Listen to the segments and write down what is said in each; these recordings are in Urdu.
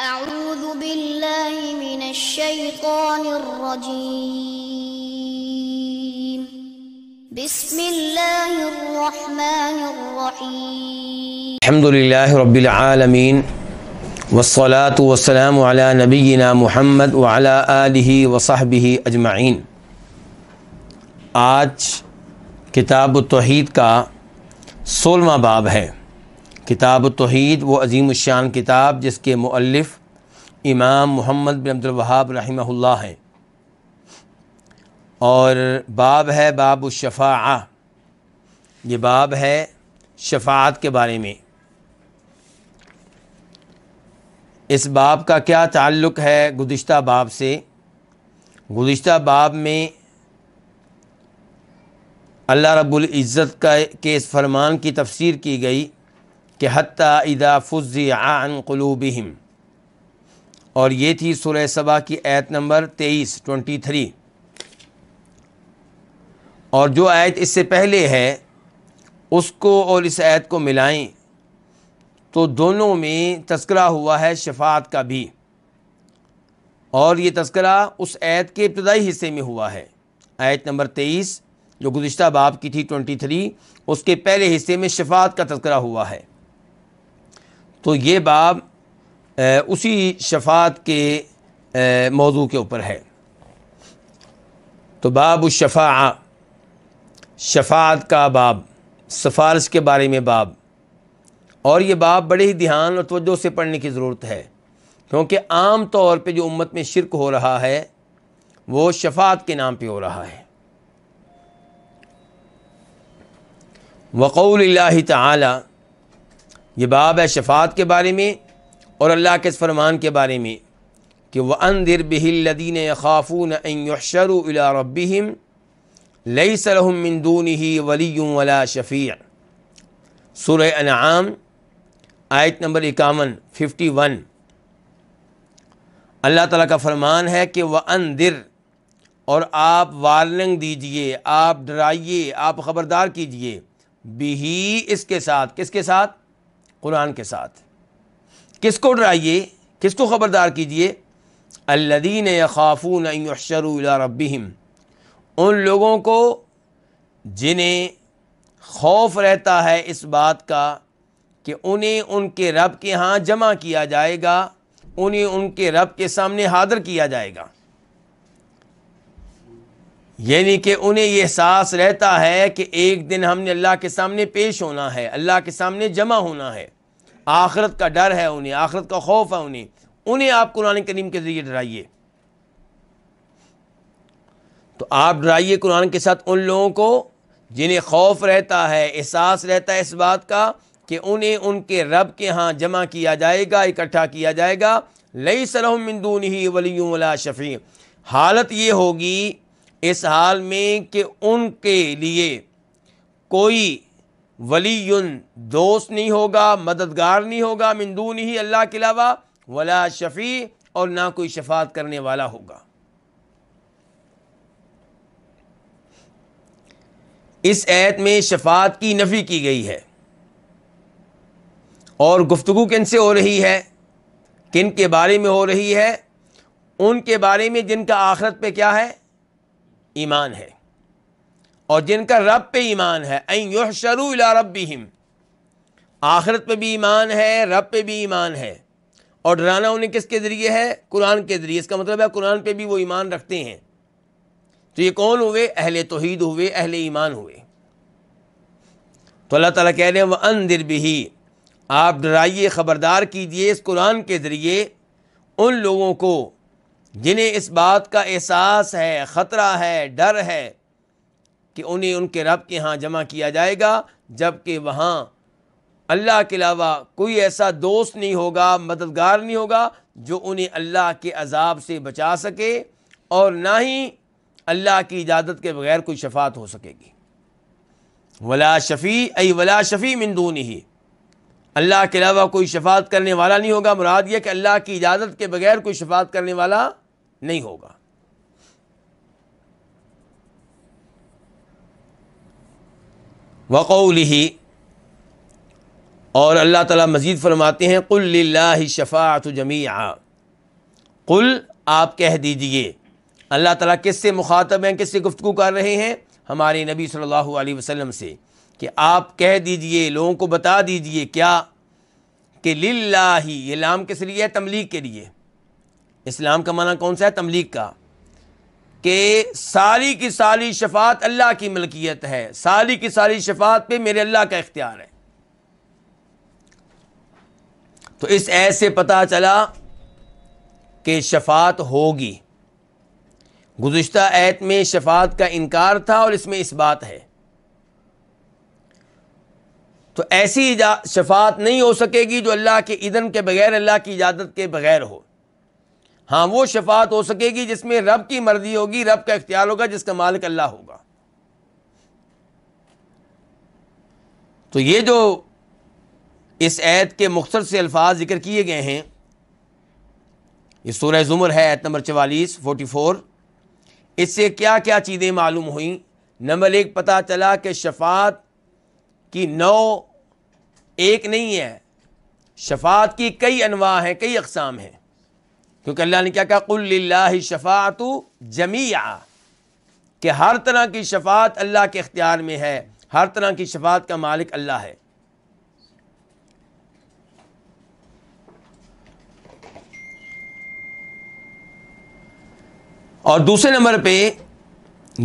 أعوذ بالله من الشيطان الرجيم بسم الله الرحمن الرحيم الحمد لله رب العالمين والصلاة والسلام على نبينا محمد وعلى آله وصحبه أجمعين آج کتاب التوحید کا سولمہ باب ہے کتاب توحید وہ عظیم الشان کتاب جس کے مؤلف امام محمد بن الوہاب رحمہ اللہ ہیں اور باب ہے باب الشفاع یہ باب ہے شفاعت کے بارے میں اس باب کا کیا تعلق ہے گزشتہ باب سے گزشتہ باب میں اللہ رب العزت کا اس فرمان کی تفسیر کی گئی کہ حتیٰ ادا فضی عن قلوبہم اور یہ تھی سورہ سبا کی آیت نمبر تیئیس ٹونٹی تھری اور جو آیت اس سے پہلے ہے اس کو اور اس آیت کو ملائیں تو دونوں میں تذکرہ ہوا ہے شفاعت کا بھی اور یہ تذکرہ اس عید کے ابتدائی حصے میں ہوا ہے آیت نمبر تیئیس جو گزشتہ باب کی تھی ٹونٹی تھری اس کے پہلے حصے میں شفاعت کا تذکرہ ہوا ہے تو یہ باب اسی شفاعت کے موضوع کے اوپر ہے تو باب الشفاع شفاعت کا باب سفارش کے بارے میں باب اور یہ باب بڑے ہی دھیان اور توجہ سے پڑھنے کی ضرورت ہے کیونکہ عام طور پہ جو امت میں شرک ہو رہا ہے وہ شفاعت کے نام پہ ہو رہا ہے وقول اللہ تعالی یہ باب ہے شفاعت کے بارے میں اور اللہ کے اس فرمان کے بارے میں کہ وہ اندر در بہلدین خافون شروع الربیم لئی مندون ہی ولی ولا شفیع سر انعام آیت نمبر اکاون ففٹی ون اللہ تعالیٰ کا فرمان ہے کہ وہ اندر اور آپ وارننگ دیجئے آپ ڈرائیے آپ خبردار کیجئے بہی اس کے ساتھ کس کے ساتھ قرآن کے ساتھ کس کو ڈرائیے کس کو خبردار کیجیے الدین خافون اشر الربیم ان لوگوں کو جنہیں خوف رہتا ہے اس بات کا کہ انہیں ان کے رب کے ہاں جمع کیا جائے گا انہیں ان کے رب کے سامنے حاضر کیا جائے گا یعنی کہ انہیں یہ احساس رہتا ہے کہ ایک دن ہم نے اللہ کے سامنے پیش ہونا ہے اللہ کے سامنے جمع ہونا ہے آخرت کا ڈر ہے انہیں آخرت کا خوف ہے انہیں انہیں آپ قرآن کریم کے ذریعے ڈرائیے تو آپ ڈرائیے قرآن کے ساتھ ان لوگوں کو جنہیں خوف رہتا ہے احساس رہتا ہے اس بات کا کہ انہیں ان کے رب کے ہاں جمع کیا جائے گا اکٹھا کیا جائے گا لئی مندون ہی ولیم ولا شفیع حالت یہ ہوگی اس حال میں کہ ان کے لیے کوئی ولی دوست نہیں ہوگا مددگار نہیں ہوگا مندون ہی اللہ کے علاوہ ولا شفیع اور نہ کوئی شفات کرنے والا ہوگا اس ایت میں شفات کی نفی کی گئی ہے اور گفتگو کن سے ہو رہی ہے کن کے بارے میں ہو رہی ہے ان کے بارے میں جن کا آخرت پہ کیا ہے ایمان ہے اور جن کا رب پہ ایمان ہے یو شروع رب بھی آخرت پہ بھی ایمان ہے رب پہ بھی ایمان ہے اور ڈرانا انہیں کس کے ذریعے ہے قرآن کے ذریعے اس کا مطلب ہے قرآن پہ بھی وہ ایمان رکھتے ہیں تو یہ کون ہوئے اہل توحید ہوئے اہل ایمان ہوئے تو اللہ تعالیٰ کہہ رہے ہیں وہ ان در بھی آپ ڈرائیے خبردار کیجیے اس قرآن کے ذریعے ان لوگوں کو جنہیں اس بات کا احساس ہے خطرہ ہے ڈر ہے کہ انہیں ان کے رب کے ہاں جمع کیا جائے گا جب کہ وہاں اللہ کے علاوہ کوئی ایسا دوست نہیں ہوگا مددگار نہیں ہوگا جو انہیں اللہ کے عذاب سے بچا سکے اور نہ ہی اللہ کی اجازت کے بغیر کوئی شفات ہو سکے گی ولا شفیع ای ولا شفیع مندون ہی اللہ کے علاوہ کوئی شفات کرنے والا نہیں ہوگا مراد یہ کہ اللہ کی اجازت کے بغیر کوئی شفات کرنے والا نہیں ہوگا وقول ہی اور اللہ تعالیٰ مزید فرماتے ہیں کل اللہ شفاعت جمی کل آپ کہہ دیجئے اللہ تعالیٰ کس سے مخاطب ہیں کس سے گفتگو کر رہے ہیں ہمارے نبی صلی اللہ علیہ وسلم سے کہ آپ کہہ دیجئے لوگوں کو بتا دیجئے کیا کہ لاہ یہ لام کس لیے ہے تملیغ کے لیے اسلام کا معنی کون سا ہے تملیغ کا کہ ساری کی ساری شفات اللہ کی ملکیت ہے ساری کی ساری شفات پہ میرے اللہ کا اختیار ہے تو اس ایسے سے پتہ چلا کہ شفات ہوگی گزشتہ ایت میں شفات کا انکار تھا اور اس میں اس بات ہے تو ایسی شفات نہیں ہو سکے گی جو اللہ کے ادن کے بغیر اللہ کی اجازت کے بغیر ہو ہاں وہ شفاعت ہو سکے گی جس میں رب کی مرضی ہوگی رب کا اختیار ہوگا جس کا مالک اللہ ہوگا تو یہ جو اس عید کے مختصر سے الفاظ ذکر کیے گئے ہیں یہ سورہ زمر ہے عید نمبر چوالیس فورٹی فور اس سے کیا کیا چیزیں معلوم ہوئیں نمبر ایک پتہ چلا کہ شفاعت کی نو ایک نہیں ہے شفاعت کی کئی انواع ہیں کئی اقسام ہیں کیونکہ اللہ نے کیا کہا اللہ شفات و کہ ہر طرح کی شفات اللہ کے اختیار میں ہے ہر طرح کی شفات کا مالک اللہ ہے اور دوسرے نمبر پہ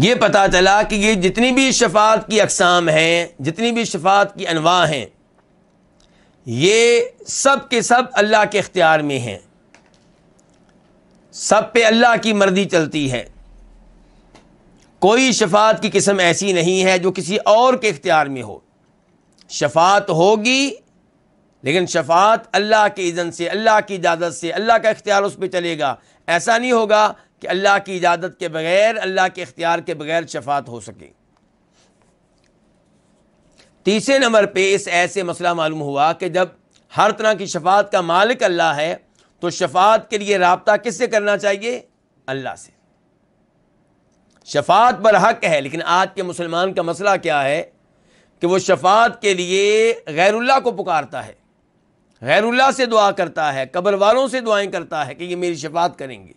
یہ پتا چلا کہ یہ جتنی بھی شفات کی اقسام ہیں جتنی بھی شفات کی انواع ہیں یہ سب کے سب اللہ کے اختیار میں ہیں سب پہ اللہ کی مرضی چلتی ہے کوئی شفاعت کی قسم ایسی نہیں ہے جو کسی اور کے اختیار میں ہو شفاعت ہوگی لیکن شفاعت اللہ کے اذن سے اللہ کی اجازت سے اللہ کا اختیار اس پہ چلے گا ایسا نہیں ہوگا کہ اللہ کی اجازت کے بغیر اللہ کے اختیار کے بغیر شفاعت ہو سکے تیسرے نمبر پہ اس ایسے مسئلہ معلوم ہوا کہ جب ہر طرح کی شفاعت کا مالک اللہ ہے تو شفاعت کے لیے رابطہ کس سے کرنا چاہیے اللہ سے شفاعت پر حق ہے لیکن آج کے مسلمان کا مسئلہ کیا ہے کہ وہ شفاعت کے لیے غیر اللہ کو پکارتا ہے غیر اللہ سے دعا کرتا ہے قبر والوں سے دعائیں کرتا ہے کہ یہ میری شفاعت کریں گے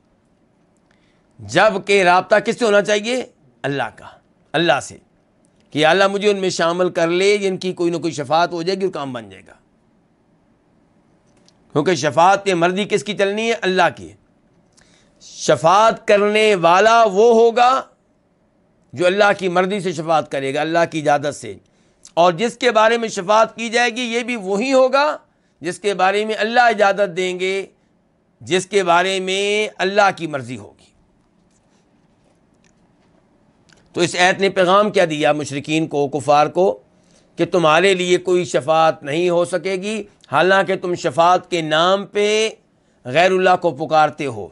جب کہ رابطہ کس سے ہونا چاہیے اللہ کا اللہ سے کہ اللہ مجھے ان میں شامل کر لے ان کی کوئی نہ کوئی شفاعت ہو جائے گی اور کام بن جائے گا کیونکہ شفات مرضی کس کی چلنی ہے اللہ کی شفاعت کرنے والا وہ ہوگا جو اللہ کی مرضی سے شفاعت کرے گا اللہ کی اجازت سے اور جس کے بارے میں شفاعت کی جائے گی یہ بھی وہی ہوگا جس کے بارے میں اللہ اجازت دیں گے جس کے بارے میں اللہ کی مرضی ہوگی تو اس ایت نے پیغام کیا دیا مشرقین کو کفار کو کہ تمہارے لیے کوئی شفاعت نہیں ہو سکے گی حالانکہ تم شفاعت کے نام پہ غیر اللہ کو پکارتے ہو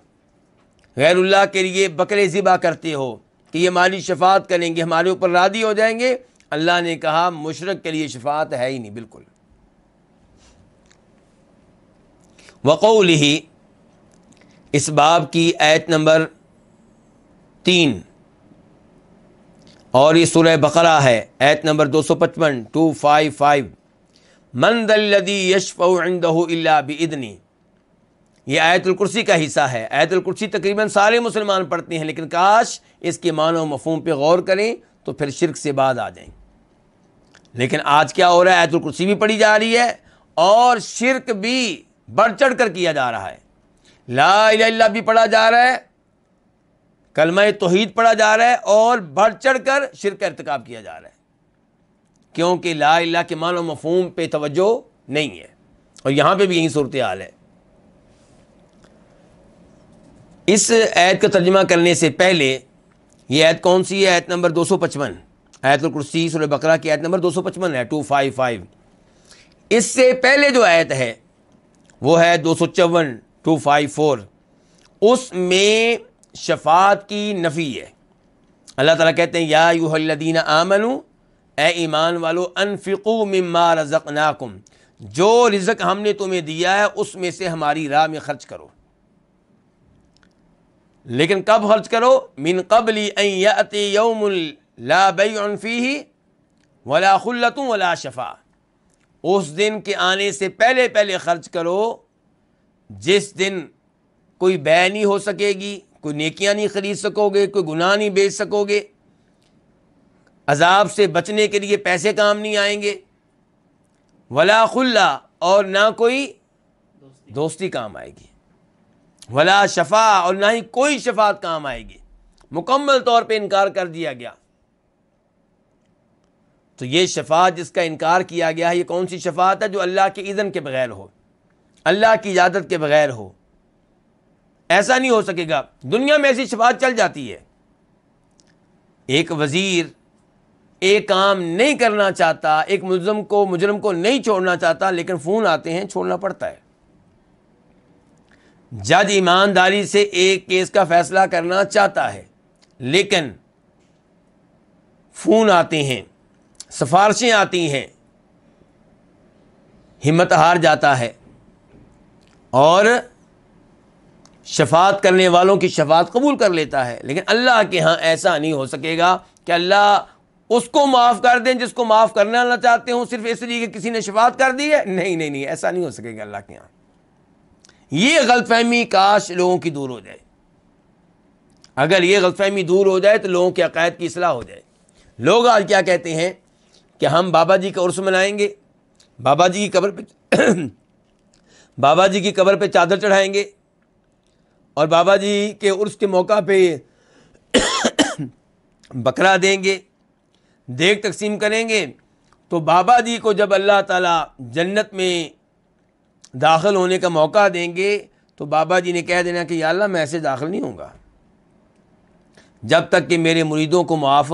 غیر اللہ کے لیے بکرے ذبح کرتے ہو کہ یہ مالی شفاعت کریں گے ہمارے اوپر رادی ہو جائیں گے اللہ نے کہا مشرق کے لیے شفاعت ہے ہی نہیں بالکل وقول ہی اس باب کی ایت نمبر تین اور یہ سورہ بقرہ ہے ایت نمبر دو سو پچپن ٹو فائیو فائیو مند الدی یشف عندہ اللہ بدنی یہ آیت الکرسی کا حصہ ہے آیت الکرسی تقریباً سارے مسلمان پڑھتے ہیں لیکن کاش اس کے معنی و مفہوم پہ غور کریں تو پھر شرک سے بعد آ جائیں لیکن آج کیا ہو رہا ہے آیت الکرسی بھی پڑھی جا رہی ہے اور شرک بھی بڑھ چڑھ کر کیا جا رہا ہے لا الہ اللہ بھی پڑھا جا رہا ہے کلمہ توحید پڑھا جا رہا ہے اور بڑھ چڑھ کر شرک کا ارتکاب کیا جا رہا ہے کیونکہ لا اللہ کے معنی و مفہوم پہ توجہ نہیں ہے اور یہاں پہ بھی یہی صورتحال ہے اس عید کا ترجمہ کرنے سے پہلے یہ عید کون سی ہے عید نمبر دو سو پچپن عید القرسی بکرا عید نمبر دو سو پچپن ہے ٹو فائیو فائیو اس سے پہلے جو عید ہے وہ ہے دو سو چون ٹو فائیو فور اس میں شفات کی نفی ہے اللہ تعالیٰ کہتے ہیں یا الدین آمنوں اے ایمان والو انفقو مما رزقناکم جو رزق ہم نے تمہیں دیا ہے اس میں سے ہماری راہ میں خرچ کرو لیکن کب خرچ کرو من قبل ان قبلی یوم لا بیع فیہ ولا شفا اس دن کے آنے سے پہلے پہلے خرچ کرو جس دن کوئی بے نہیں ہو سکے گی کوئی نیکیاں نہیں خرید سکو گے کوئی گناہ نہیں بیچ سکو گے عذاب سے بچنے کے لیے پیسے کام نہیں آئیں گے ولا خلا اور نہ کوئی دوستی کام آئے گی ولا شفا اور نہ ہی کوئی شفات کام آئے گی مکمل طور پہ انکار کر دیا گیا تو یہ شفات جس کا انکار کیا گیا ہے یہ کون سی شفات ہے جو اللہ کے اذن کے بغیر ہو اللہ کی اجازت کے بغیر ہو ایسا نہیں ہو سکے گا دنیا میں ایسی شفات چل جاتی ہے ایک وزیر ایک کام نہیں کرنا چاہتا ایک ملزم کو مجرم کو نہیں چھوڑنا چاہتا لیکن فون آتے ہیں چھوڑنا پڑتا ہے جج ایمانداری سے ایک کیس کا فیصلہ کرنا چاہتا ہے لیکن فون آتے ہیں سفارشیں آتی ہیں ہمت ہار جاتا ہے اور شفاعت کرنے والوں کی شفاعت قبول کر لیتا ہے لیکن اللہ کے ہاں ایسا نہیں ہو سکے گا کہ اللہ اس کو معاف کر دیں جس کو معاف کرنا نہ چاہتے ہوں صرف اس لیے کہ کسی نے شفاعت کر دی ہے نہیں نہیں نہیں ایسا نہیں ہو سکے گا اللہ کے یہاں یہ غلط فہمی کاش لوگوں کی دور ہو جائے اگر یہ غلط فہمی دور ہو جائے تو لوگوں کے عقائد کی اصلاح ہو جائے لوگ آج کیا کہتے ہیں کہ ہم بابا جی کا عرس منائیں گے بابا جی کی قبر پہ بابا جی کی قبر پہ چادر چڑھائیں گے اور بابا جی کے عرس کے موقع پہ بکرا دیں گے دیکھ تقسیم کریں گے تو بابا جی کو جب اللہ تعالیٰ جنت میں داخل ہونے کا موقع دیں گے تو بابا جی نے کہہ دینا کہ یا اللہ میں ایسے داخل نہیں ہوں گا جب تک کہ میرے مریدوں کو معاف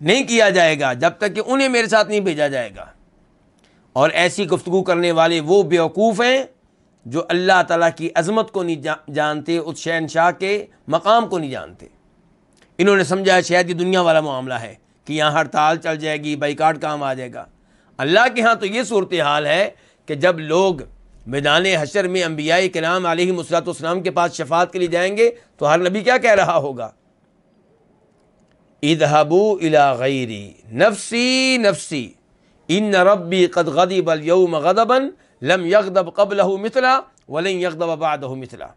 نہیں کیا جائے گا جب تک کہ انہیں میرے ساتھ نہیں بھیجا جائے گا اور ایسی گفتگو کرنے والے وہ بیوقوف ہیں جو اللہ تعالیٰ کی عظمت کو نہیں جانتے اس شہنشاہ کے مقام کو نہیں جانتے انہوں نے سمجھا شاید یہ دنیا والا معاملہ ہے کہ یہاں ہڑتال چل جائے گی بائیکاٹ کام آ جائے گا اللہ کے ہاں تو یہ صورتحال ہے کہ جب لوگ میدان حشر میں انبیاء کرام علیہ مسلاط اسلام کے پاس شفاعت کے لیے جائیں گے تو ہر نبی کیا کہہ رہا ہوگا نفسی نفسی ان ربی قد مثلا و لم ولن اباد ہو مثلا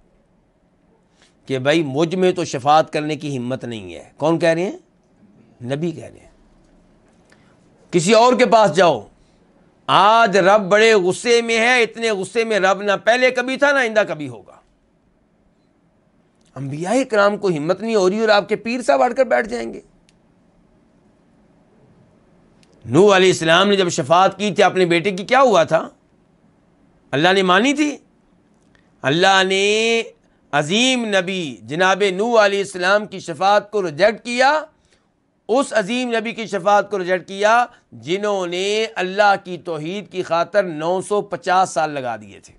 کہ بھائی مجھ میں تو شفات کرنے کی ہمت نہیں ہے کون کہہ رہے ہیں نبی کہہ رہے ہیں کسی اور کے پاس جاؤ آج رب بڑے غصے میں ہے اتنے غصے میں رب نہ پہلے کبھی تھا نہ آئندہ کبھی ہوگا انبیاء کرام کو ہمت نہیں ہو رہی اور آپ کے پیر صاحب بڑھ کر بیٹھ جائیں گے نو علیہ السلام نے جب شفاعت کی تھی اپنے بیٹے کی کیا ہوا تھا اللہ نے مانی تھی اللہ نے عظیم نبی جناب نو علیہ السلام کی شفاعت کو ریجیکٹ کیا اس عظیم نبی کی شفاعت کو رجٹ کیا جنہوں نے اللہ کی توحید کی خاطر نو سو پچاس سال لگا دیے تھے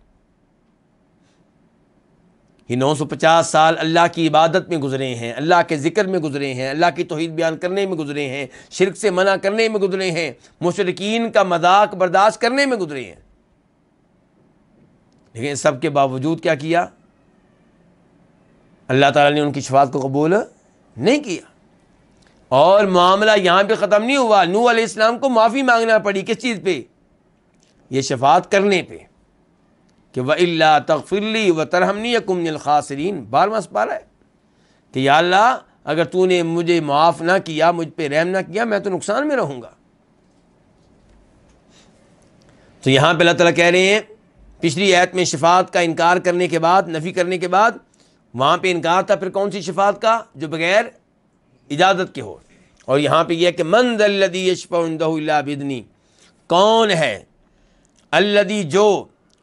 یہ نو سو پچاس سال اللہ کی عبادت میں گزرے ہیں اللہ کے ذکر میں گزرے ہیں اللہ کی توحید بیان کرنے میں گزرے ہیں شرک سے منع کرنے میں گزرے ہیں مشرقین کا مذاق برداشت کرنے میں گزرے ہیں لیکن سب کے باوجود کیا کیا اللہ تعالیٰ نے ان کی شفاعت کو قبول نہیں کیا اور معاملہ یہاں پہ ختم نہیں ہوا نو علیہ السلام کو معافی مانگنا پڑی کس چیز پہ یہ شفات کرنے پہ کہ وہ اللہ تقفلی و ترہمنی یقم الخاصرین بار مس پا ہے کہ یا اللہ اگر تو نے مجھے معاف نہ کیا مجھ پہ رحم نہ کیا میں تو نقصان میں رہوں گا تو یہاں پہ اللہ تعالیٰ کہہ رہے ہیں پچھلی ایت میں شفات کا انکار کرنے کے بعد نفی کرنے کے بعد وہاں پہ انکار تھا پھر کون سی شفات کا جو بغیر اجازت کے ہو اور یہاں پہ یہ کہ مند اللہ یشپ اندہ جو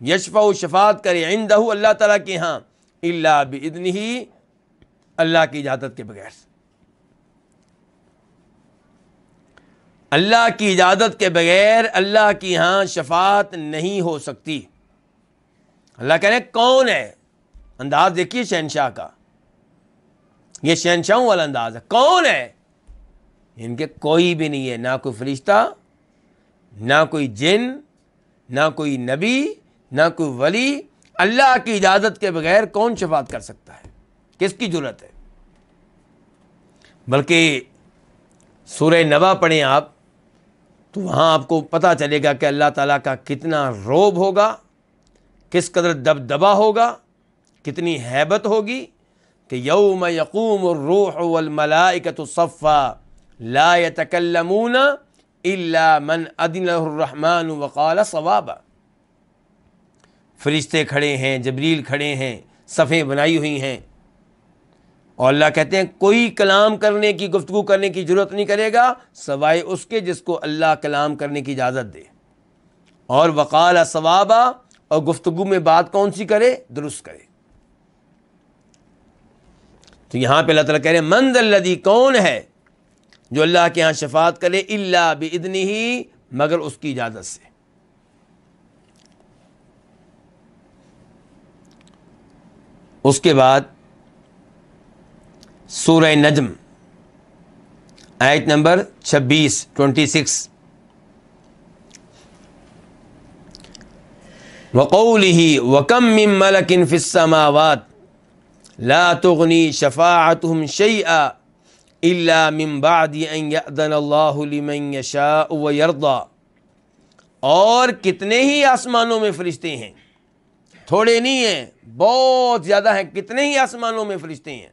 یشپ و شفات کرے اندہ اللہ تعالیٰ کے ہاں اللہ اللہ بدنی ہی کی اجازت کے بغیر اللہ کی اجازت کے بغیر اللہ کی ہاں شفات نہیں ہو سکتی اللہ رہے کون ہے انداز دیکھیے شہنشاہ کا یہ شہنشاہوں والا انداز ہے کون ہے ان کے کوئی بھی نہیں ہے نہ کوئی فرشتہ نہ کوئی جن نہ کوئی نبی نہ کوئی ولی اللہ کی اجازت کے بغیر کون شفاعت کر سکتا ہے کس کی ضرورت ہے بلکہ سورہ نبا پڑھیں آپ تو وہاں آپ کو پتہ چلے گا کہ اللہ تعالیٰ کا کتنا روب ہوگا کس قدر دب دبا ہوگا کتنی ہیبت ہوگی کہ یوم یقوم الروح لا الا من ادن وقال صوابا فرشتے کھڑے ہیں جبریل کھڑے ہیں صفیں بنائی ہوئی ہیں اور اللہ کہتے ہیں کوئی کلام کرنے کی گفتگو کرنے کی ضرورت نہیں کرے گا سوائے اس کے جس کو اللہ کلام کرنے کی اجازت دے اور وقال ثواب اور گفتگو میں بات کون سی کرے درست کرے تو یہاں پہ اللہ تعالیٰ کہہ رہے ہیں مند اللہ کون ہے جو اللہ کے ہاں شفاعت کرے اللہ بدنی ہی مگر اس کی اجازت سے اس کے بعد سورہ نجم آیت نمبر چھبیس ٹوینٹی سکس وقول ہی وکم ملک انفسماوات لا من بعد ان شعل اللہ یشاء و یرضا اور کتنے ہی آسمانوں میں فرشتے ہیں تھوڑے نہیں ہیں بہت زیادہ ہیں کتنے ہی آسمانوں میں فرشتے ہیں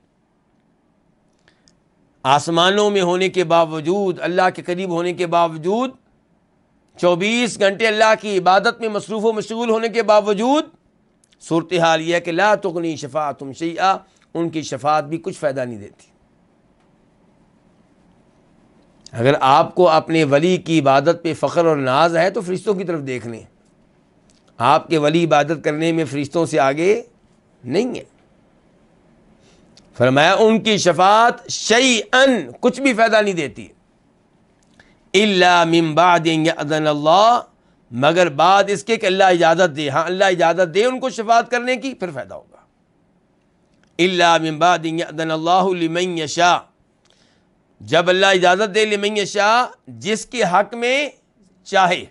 آسمانوں میں ہونے کے باوجود اللہ کے قریب ہونے کے باوجود چوبیس گھنٹے اللہ کی عبادت میں مصروف و مشغول ہونے کے باوجود صورتحال یہ ہے کہ لا تغنی شفا تم ان کی شفاعت بھی کچھ فائدہ نہیں دیتی اگر آپ کو اپنے ولی کی عبادت پہ فخر اور ناز ہے تو فرشتوں کی طرف دیکھ لیں آپ کے ولی عبادت کرنے میں فرشتوں سے آگے نہیں ہے فرمایا ان کی شفات شعی ان کچھ بھی فائدہ نہیں دیتی اللہ ممبا دیں گے ادن اللہ مگر بعد اس کے کہ اللہ اجازت دے ہاں اللہ اجازت دے ان کو شفاعت کرنے کی پھر فائدہ ہوگا اللہ من بعد اللہ لمن یشا جب اللہ اجازت دے لمن یشا جس کے حق میں چاہے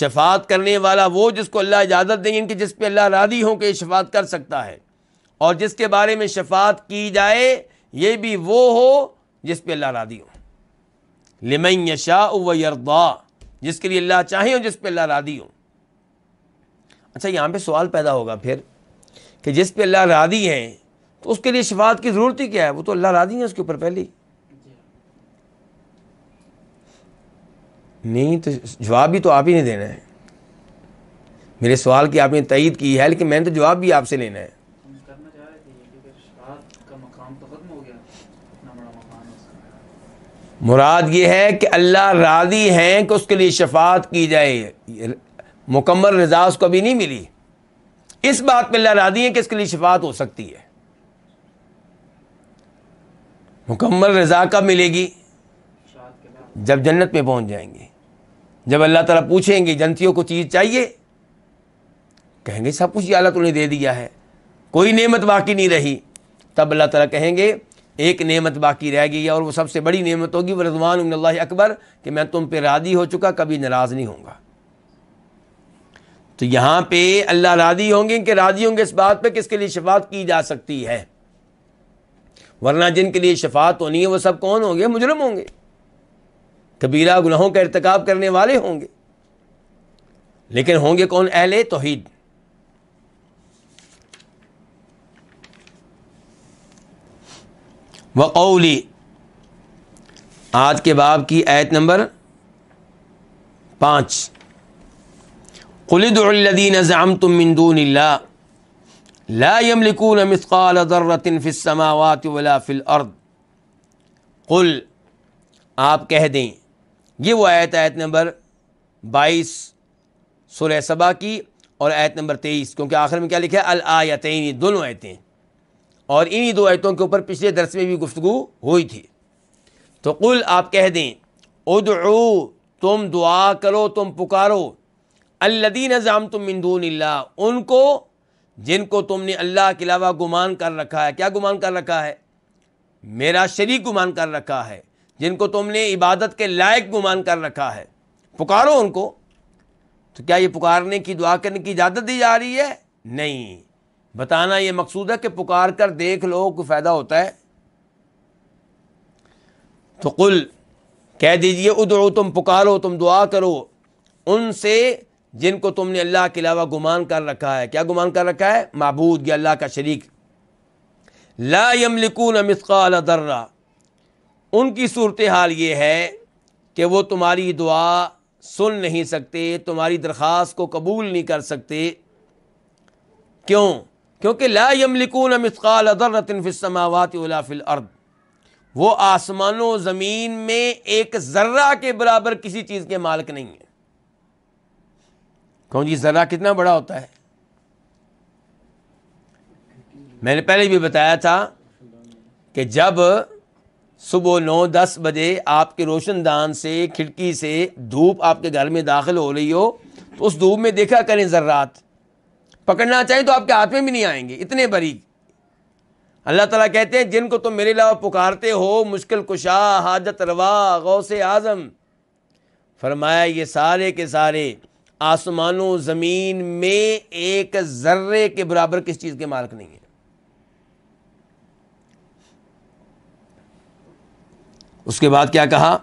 شفاعت کرنے والا وہ جس کو اللہ اجازت دیں گے جس پہ اللہ راضی ہوں کہ یہ کر سکتا ہے اور جس کے بارے میں شفاعت کی جائے یہ بھی وہ ہو جس پہ اللہ راضی ہوں لمن و یرضا جس کے لیے اللہ چاہے اور جس پہ اللہ راضی ہوں اچھا یہاں پہ سوال پیدا ہوگا پھر کہ جس پہ اللہ راضی ہیں تو اس کے لیے شفاعت کی ضرورت ہی کیا ہے وہ تو اللہ راضی ہیں اس کے اوپر پہلی نہیں تو جواب بھی تو آپ ہی نے دینا ہے میرے سوال کی آپ نے تائید کی ہے لیکن میں نے تو جواب بھی آپ سے لینا ہے مراد یہ ہے کہ اللہ راضی ہیں کہ اس کے لیے شفاعت کی جائے مکمل رضا اس کو ابھی نہیں ملی اس بات پہ اللہ راضی ہے کہ اس کے لیے شفاعت ہو سکتی ہے مکمل رضا کب ملے گی جب جنت پہ پہنچ جائیں گے جب اللہ تعالیٰ پوچھیں گے جنتیوں کو چیز چاہیے کہیں گے سب کچھ یہ اللہ کو نے دے دیا ہے کوئی نعمت باقی نہیں رہی تب اللہ تعالیٰ کہیں گے ایک نعمت باقی رہ گئی ہے اور وہ سب سے بڑی نعمت ہوگی وہ رضوان اللہ اکبر کہ میں تم پہ رادی ہو چکا کبھی ناراض نہیں ہوں گا تو یہاں پہ اللہ رادی ہوں گے کہ رادی ہوں گے اس بات پہ کس کے لیے شفات کی جا سکتی ہے ورنہ جن کے لیے شفات ہونی ہے وہ سب کون ہوں گے مجرم ہوں گے کبیرہ گناہوں کا ارتکاب کرنے والے ہوں گے لیکن ہوں گے کون اہل توحید وقولی آج کے باب کی آیت نمبر پانچ قلد الدین ضام تم مندون السماوات ولا في الارض قل آپ کہہ دیں یہ وہ آیت آیت نمبر بائیس سورہ صبا کی اور آیت نمبر تیئیس کیونکہ آخر میں کیا لکھا ہے الآیتین دونوں آیتیں اور انہی دو آیتوں کے اوپر پچھلے درس میں بھی گفتگو ہوئی تھی تو قل آپ کہہ دیں ادعو تم دعا کرو تم پکارو اللہ نظام تم مندون اللہ ان کو جن کو تم نے اللہ کے علاوہ گمان کر رکھا ہے کیا گمان کر رکھا ہے میرا شریک گمان کر رکھا ہے جن کو تم نے عبادت کے لائق گمان کر رکھا ہے پکارو ان کو تو کیا یہ پکارنے کی دعا کرنے کی اجازت دی جا رہی ہے نہیں بتانا یہ مقصود ہے کہ پکار کر دیکھ لو کو فائدہ ہوتا ہے تو قل کہہ دیجئے ادعو تم پکارو تم دعا کرو ان سے جن کو تم نے اللہ کے علاوہ گمان کر رکھا ہے کیا گمان کر رکھا ہے معبود یا اللہ کا شریک لا یملکون مثقال ذرہ ان کی صورتحال یہ ہے کہ وہ تمہاری دعا سن نہیں سکتے تمہاری درخواست کو قبول نہیں کر سکتے کیوں کیونکہ لا یملکون مثقال ذرۃ فی السماوات ولا فی الارض وہ آسمان و زمین میں ایک ذرہ کے برابر کسی چیز کے مالک نہیں ہیں کون جی ذرہ کتنا بڑا ہوتا ہے میں نے پہلے بھی بتایا تھا کہ جب صبح نو دس بجے آپ کے روشن دان سے کھڑکی سے دھوپ آپ کے گھر میں داخل ہو رہی ہو تو اس دھوپ میں دیکھا کریں ذرات پکڑنا چاہیں تو آپ کے ہاتھ میں بھی نہیں آئیں گے اتنے بری اللہ تعالیٰ کہتے ہیں جن کو تم میرے علاوہ پکارتے ہو مشکل کشا حاجت روا غوث اعظم فرمایا یہ سارے کے سارے آسمان و زمین میں ایک ذرے کے برابر کس چیز کے مالک نہیں ہے اس کے بعد کیا کہا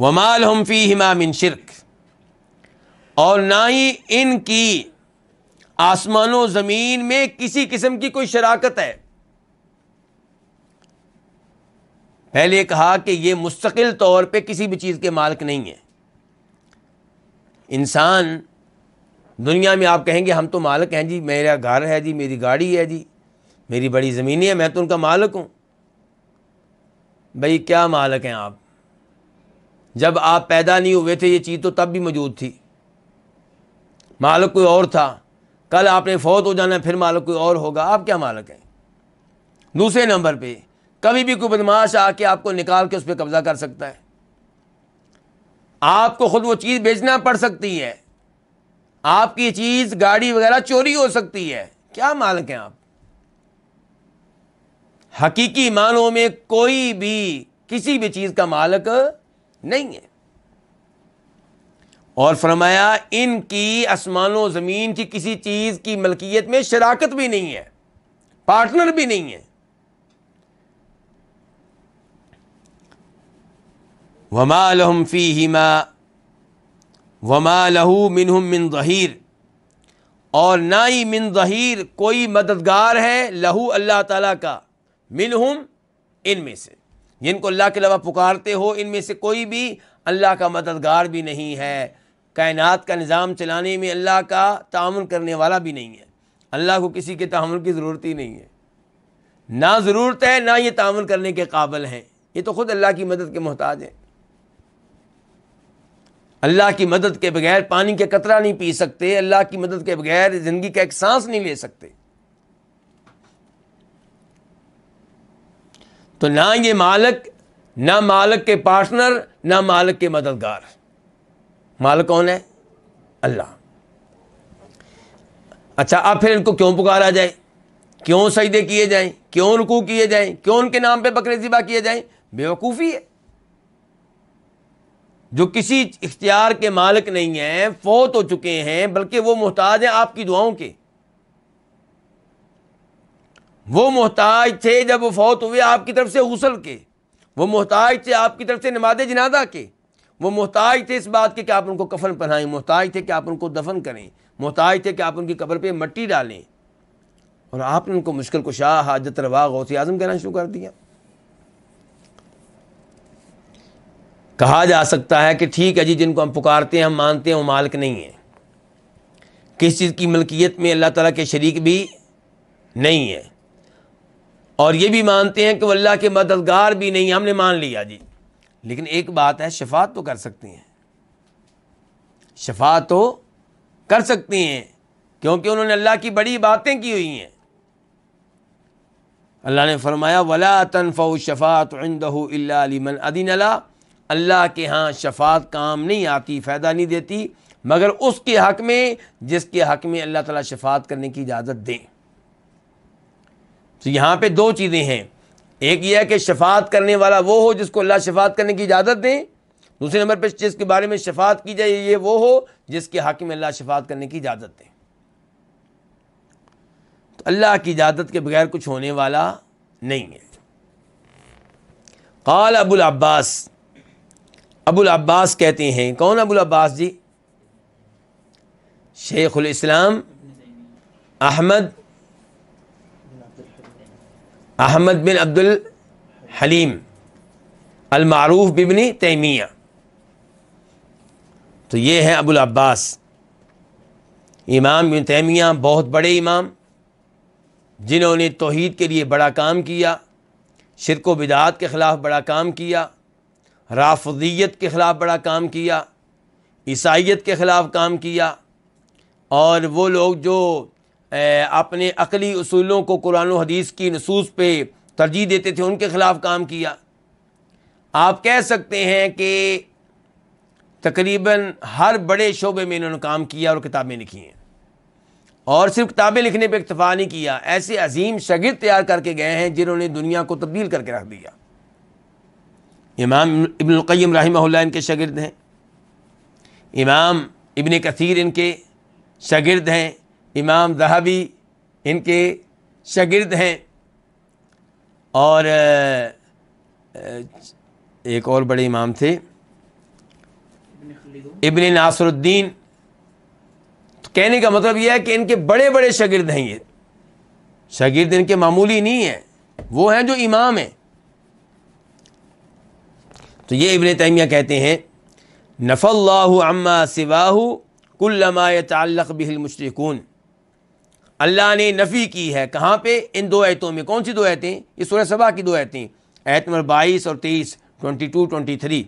ومال ہم فی ہما من شرک اور نہ ہی ان کی آسمان و زمین میں کسی قسم کی کوئی شراکت ہے پہلے کہا کہ یہ مستقل طور پہ کسی بھی چیز کے مالک نہیں ہے انسان دنیا میں آپ کہیں گے ہم تو مالک ہیں جی میرا گھر ہے جی میری گاڑی ہے جی میری بڑی زمینیں ہے میں تو ان کا مالک ہوں بھائی کیا مالک ہیں آپ جب آپ پیدا نہیں ہوئے تھے یہ چیز تو تب بھی موجود تھی مالک کوئی اور تھا کل آپ نے فوت ہو جانا پھر مالک کوئی اور ہوگا آپ کیا مالک ہیں دوسرے نمبر پہ کبھی بھی کوئی بدماش آ کے آپ کو نکال کے اس پہ قبضہ کر سکتا ہے آپ کو خود وہ چیز بیچنا پڑ سکتی ہے آپ کی چیز گاڑی وغیرہ چوری ہو سکتی ہے کیا مالک ہیں آپ حقیقی مانوں میں کوئی بھی کسی بھی چیز کا مالک نہیں ہے اور فرمایا ان کی آسمان و زمین کی کسی چیز کی ملکیت میں شراکت بھی نہیں ہے پارٹنر بھی نہیں ہے وما لہم فی ہیما وما لہو منہم ظہیر اور نہ ہی من ظہیر کوئی مددگار ہے لہو اللہ تعالیٰ کا منہم ان میں سے جن کو اللہ کے علاوہ پکارتے ہو ان میں سے کوئی بھی اللہ کا مددگار بھی نہیں ہے کائنات کا نظام چلانے میں اللہ کا تعاون کرنے والا بھی نہیں ہے اللہ کو کسی کے تعاون کی ضرورت ہی نہیں ہے نہ ضرورت ہے نہ یہ تعاون کرنے کے قابل ہیں یہ تو خود اللہ کی مدد کے محتاج ہیں اللہ کی مدد کے بغیر پانی کے قطرہ نہیں پی سکتے اللہ کی مدد کے بغیر زندگی کا ایک سانس نہیں لے سکتے تو نہ یہ مالک نہ مالک کے پارٹنر نہ مالک کے مددگار مال کون ہے اللہ اچھا آپ پھر ان کو کیوں پکارا جائے کیوں سجدے کیے جائیں کیوں رکو کیے جائیں کیوں ان کے نام پہ بکرے ذبح کیے جائیں بے وقوفی ہے جو کسی اختیار کے مالک نہیں ہیں فوت ہو چکے ہیں بلکہ وہ محتاج ہیں آپ کی دعاؤں کے وہ محتاج تھے جب وہ فوت ہوئے آپ کی طرف سے غسل کے وہ محتاج تھے آپ کی طرف سے نماز جنازہ کے وہ محتاج تھے اس بات کے کہ آپ ان کو کفن پہنائیں محتاج تھے کہ آپ ان کو دفن کریں محتاج تھے کہ آپ ان کی قبر پہ مٹی ڈالیں اور آپ نے ان کو مشکل کو شاہ حاجت روا غوث اعظم کہنا شروع کر دیا کہا جا سکتا ہے کہ ٹھیک ہے جی جن کو ہم پکارتے ہیں ہم مانتے ہیں وہ مالک نہیں ہیں کس چیز کی ملکیت میں اللہ تعالیٰ کے شریک بھی نہیں ہے اور یہ بھی مانتے ہیں کہ وہ اللہ کے مددگار بھی نہیں ہم نے مان لیا جی لیکن ایک بات ہے شفات تو کر سکتی ہیں شفات تو کر سکتی ہیں کیونکہ انہوں نے اللہ کی بڑی باتیں کی ہوئی ہیں اللہ نے فرمایا ولا تنف شفات اللہ علی من ادین اللہ اللہ کے ہاں شفات کام نہیں آتی فائدہ نہیں دیتی مگر اس کے حق میں جس کے حق میں اللہ تعالیٰ شفات کرنے کی اجازت دیں تو یہاں پہ دو چیزیں ہیں ایک یہ ہے کہ شفاعت کرنے والا وہ ہو جس کو اللہ شفاعت کرنے کی اجازت دیں دوسرے نمبر پہ جس کے بارے میں شفاعت کی جائے یہ وہ ہو جس کے حاکم اللہ شفاعت کرنے کی اجازت دیں تو اللہ کی اجازت کے بغیر کچھ ہونے والا نہیں ہے قال ابو العباس ابو العباس کہتے ہیں کون ابو العباس جی شیخ الاسلام احمد احمد بن عبد الحلیم المعروف ببنی تیمیہ تو یہ ہیں العباس امام بن تیمیہ بہت بڑے امام جنہوں نے توحید کے لیے بڑا کام کیا شرک و بدعات کے خلاف بڑا کام کیا رافضیت کے خلاف بڑا کام کیا عیسائیت کے خلاف کام کیا اور وہ لوگ جو اپنے عقلی اصولوں کو قرآن و حدیث کی نصوص پہ ترجیح دیتے تھے ان کے خلاف کام کیا آپ کہہ سکتے ہیں کہ تقریباً ہر بڑے شعبے میں انہوں نے کام کیا اور کتابیں لکھی ہیں اور صرف کتابیں لکھنے پہ اکتفا نہیں کیا ایسے عظیم شگرد تیار کر کے گئے ہیں جنہوں نے دنیا کو تبدیل کر کے رکھ دیا امام ابن القیم رحمہ اللہ ان کے شاگرد ہیں امام ابن کثیر ان کے شاگرد ہیں امام دہابی ان کے شاگرد ہیں اور ایک اور بڑے امام تھے ابن ناصر الدین کہنے کا مطلب یہ ہے کہ ان کے بڑے بڑے شاگرد ہیں یہ شاگرد ان کے معمولی نہیں ہیں وہ ہیں جو امام ہیں تو یہ ابن تیمیہ کہتے ہیں نف اللہ عما سواہ عماہ تعلق بہل مشرقون اللہ نے نفی کی ہے کہاں پہ ان دو ایتوں میں کون سی دو ایتیں یہ سورہ صبا کی دو ایتیں نمبر بائیس اور تیئیس ٹونٹی ٹو ٹوئنٹی تھری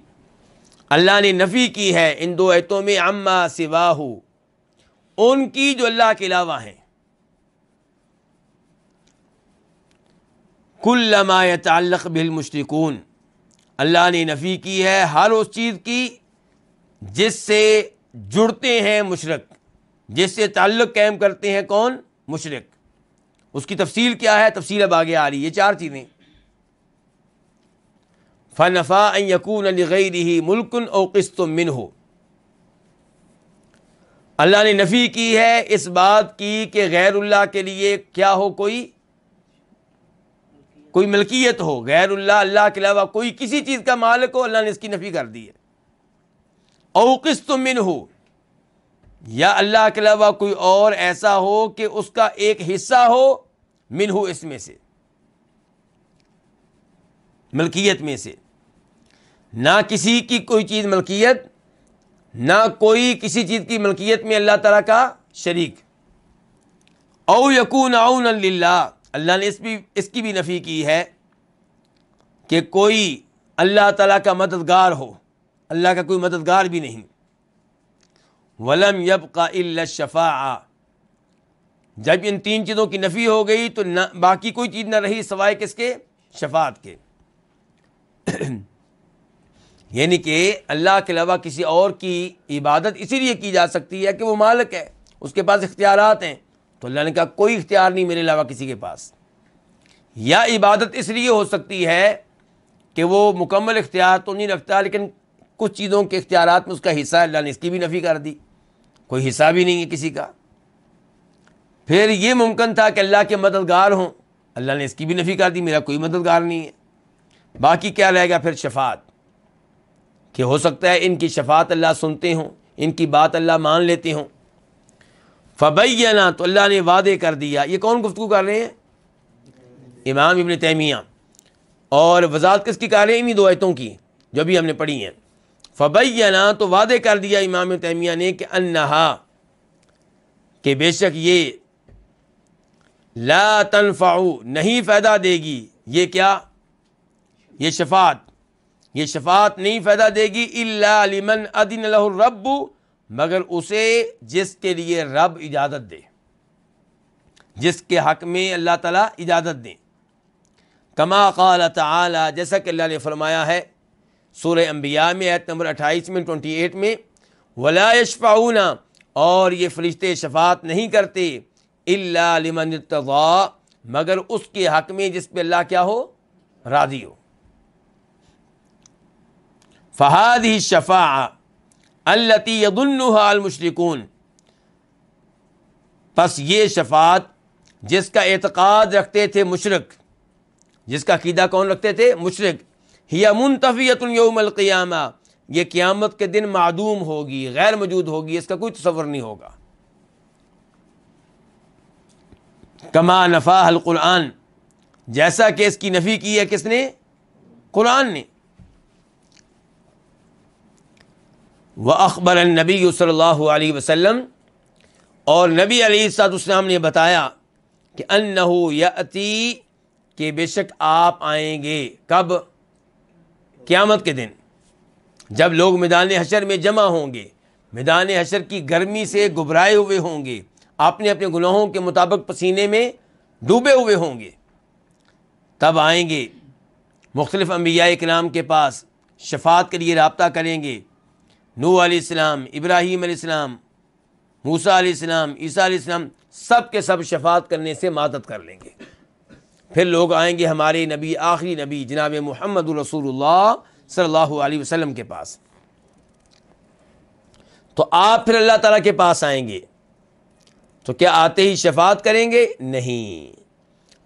اللہ نے نفی کی ہے ان دو ایتوں میں اما سواہو ان کی جو اللہ کے علاوہ ہیں کلائے تعلق بال اللہ نے نفی کی ہے ہر اس چیز کی جس سے جڑتے ہیں مشرق جس سے تعلق قائم کرتے ہیں کون مشرق اس کی تفصیل کیا ہے تفصیل اب آگے آ رہی ہے چار چیزیں فنفا یقون علی غیر ملکن او و من ہو اللہ نے نفی کی ہے اس بات کی کہ غیر اللہ کے لیے کیا ہو کوئی کوئی ملکیت ہو غیر اللہ اللہ کے علاوہ کوئی کسی چیز کا مالک ہو اللہ نے اس کی نفی کر دی ہے او قسط من ہو یا اللہ کے علاوہ کوئی اور ایسا ہو کہ اس کا ایک حصہ ہو من ہو اس میں سے ملکیت میں سے نہ کسی کی کوئی چیز ملکیت نہ کوئی کسی چیز کی ملکیت میں اللہ تعالیٰ کا شریک او یقون اون اللہ اللہ نے اس بھی اس کی بھی نفی کی ہے کہ کوئی اللہ تعالیٰ کا مددگار ہو اللہ کا کوئی مددگار بھی نہیں ولم یب کا الشفا جب ان تین چیزوں کی نفی ہو گئی تو نہ باقی کوئی چیز نہ رہی سوائے کس کے شفاعت کے یعنی کہ اللہ کے علاوہ کسی اور کی عبادت اسی لیے کی جا سکتی ہے کہ وہ مالک ہے اس کے پاس اختیارات ہیں تو اللہ نے کہا کوئی اختیار نہیں میرے علاوہ کسی کے پاس یا عبادت اس لیے ہو سکتی ہے کہ وہ مکمل اختیار تو نہیں رکھتا لیکن کچھ چیزوں کے اختیارات میں اس کا حصہ ہے اللہ نے اس کی بھی نفی کر دی کوئی حساب ہی نہیں ہے کسی کا پھر یہ ممکن تھا کہ اللہ کے مددگار ہوں اللہ نے اس کی بھی نفی کر دی میرا کوئی مددگار نہیں ہے باقی کیا رہے گا پھر شفاعت کہ ہو سکتا ہے ان کی شفاعت اللہ سنتے ہوں ان کی بات اللہ مان لیتے ہوں فبینا تو اللہ نے وعدے کر دیا یہ کون گفتگو کر رہے ہیں امام ابن تیمیہ اور وضاحت کس کی کر رہے ہیں انہیں دو ایتوں کی جو بھی ہم نے پڑھی ہیں فبینا تو وعدے کر دیا امام تیمیہ نے کہ انہا کہ بے شک یہ لا تنفع نہیں فائدہ دے گی یہ کیا یہ شفاعت یہ شفاعت نہیں فائدہ دے گی اللہ لمن ادن الہ رب مگر اسے جس کے لیے رب اجازت دے جس کے حق میں اللہ تعالیٰ اجازت دیں کما قال تعالی جیسا کہ اللہ نے فرمایا ہے سورہ انبیاء میں نمبر اٹھائیس میں ٹونٹی ایٹ میں ولا فاون اور یہ فرشتے شفاعت نہیں کرتے اللہ علم مگر اس کے حق میں جس پہ اللہ کیا ہو راضی ہو فہاد ہی شفا التی الحال المشرکون پس یہ شفاعت جس کا اعتقاد رکھتے تھے مشرق جس کا قیدہ کون رکھتے تھے مشرق ہی منتفیت الوم القیامہ یہ قیامت کے دن معدوم ہوگی غیر موجود ہوگی اس کا کوئی تصور نہیں ہوگا کما نفا القرآن جیسا کہ اس کی نفی کی ہے کس نے قرآن نے وہ اخبر النبی صلی اللہ علیہ وسلم اور نبی علی اسلام نے بتایا کہ انہو یا کہ بے شک آپ آئیں گے کب قیامت کے دن جب لوگ میدان حشر میں جمع ہوں گے میدان حشر کی گرمی سے گھبرائے ہوئے ہوں گے اپنے اپنے گناہوں کے مطابق پسینے میں ڈوبے ہوئے ہوں گے تب آئیں گے مختلف انبیاء اکنام کے پاس شفاعت کے لیے رابطہ کریں گے نو علیہ السلام ابراہیم علیہ السلام موسا علیہ السلام عیسیٰ علیہ السلام سب کے سب شفاعت کرنے سے مدد کر لیں گے پھر لوگ آئیں گے ہمارے نبی آخری نبی جناب محمد الرسول اللہ صلی اللہ علیہ وسلم کے پاس تو آپ پھر اللہ تعالیٰ کے پاس آئیں گے تو کیا آتے ہی شفاعت کریں گے نہیں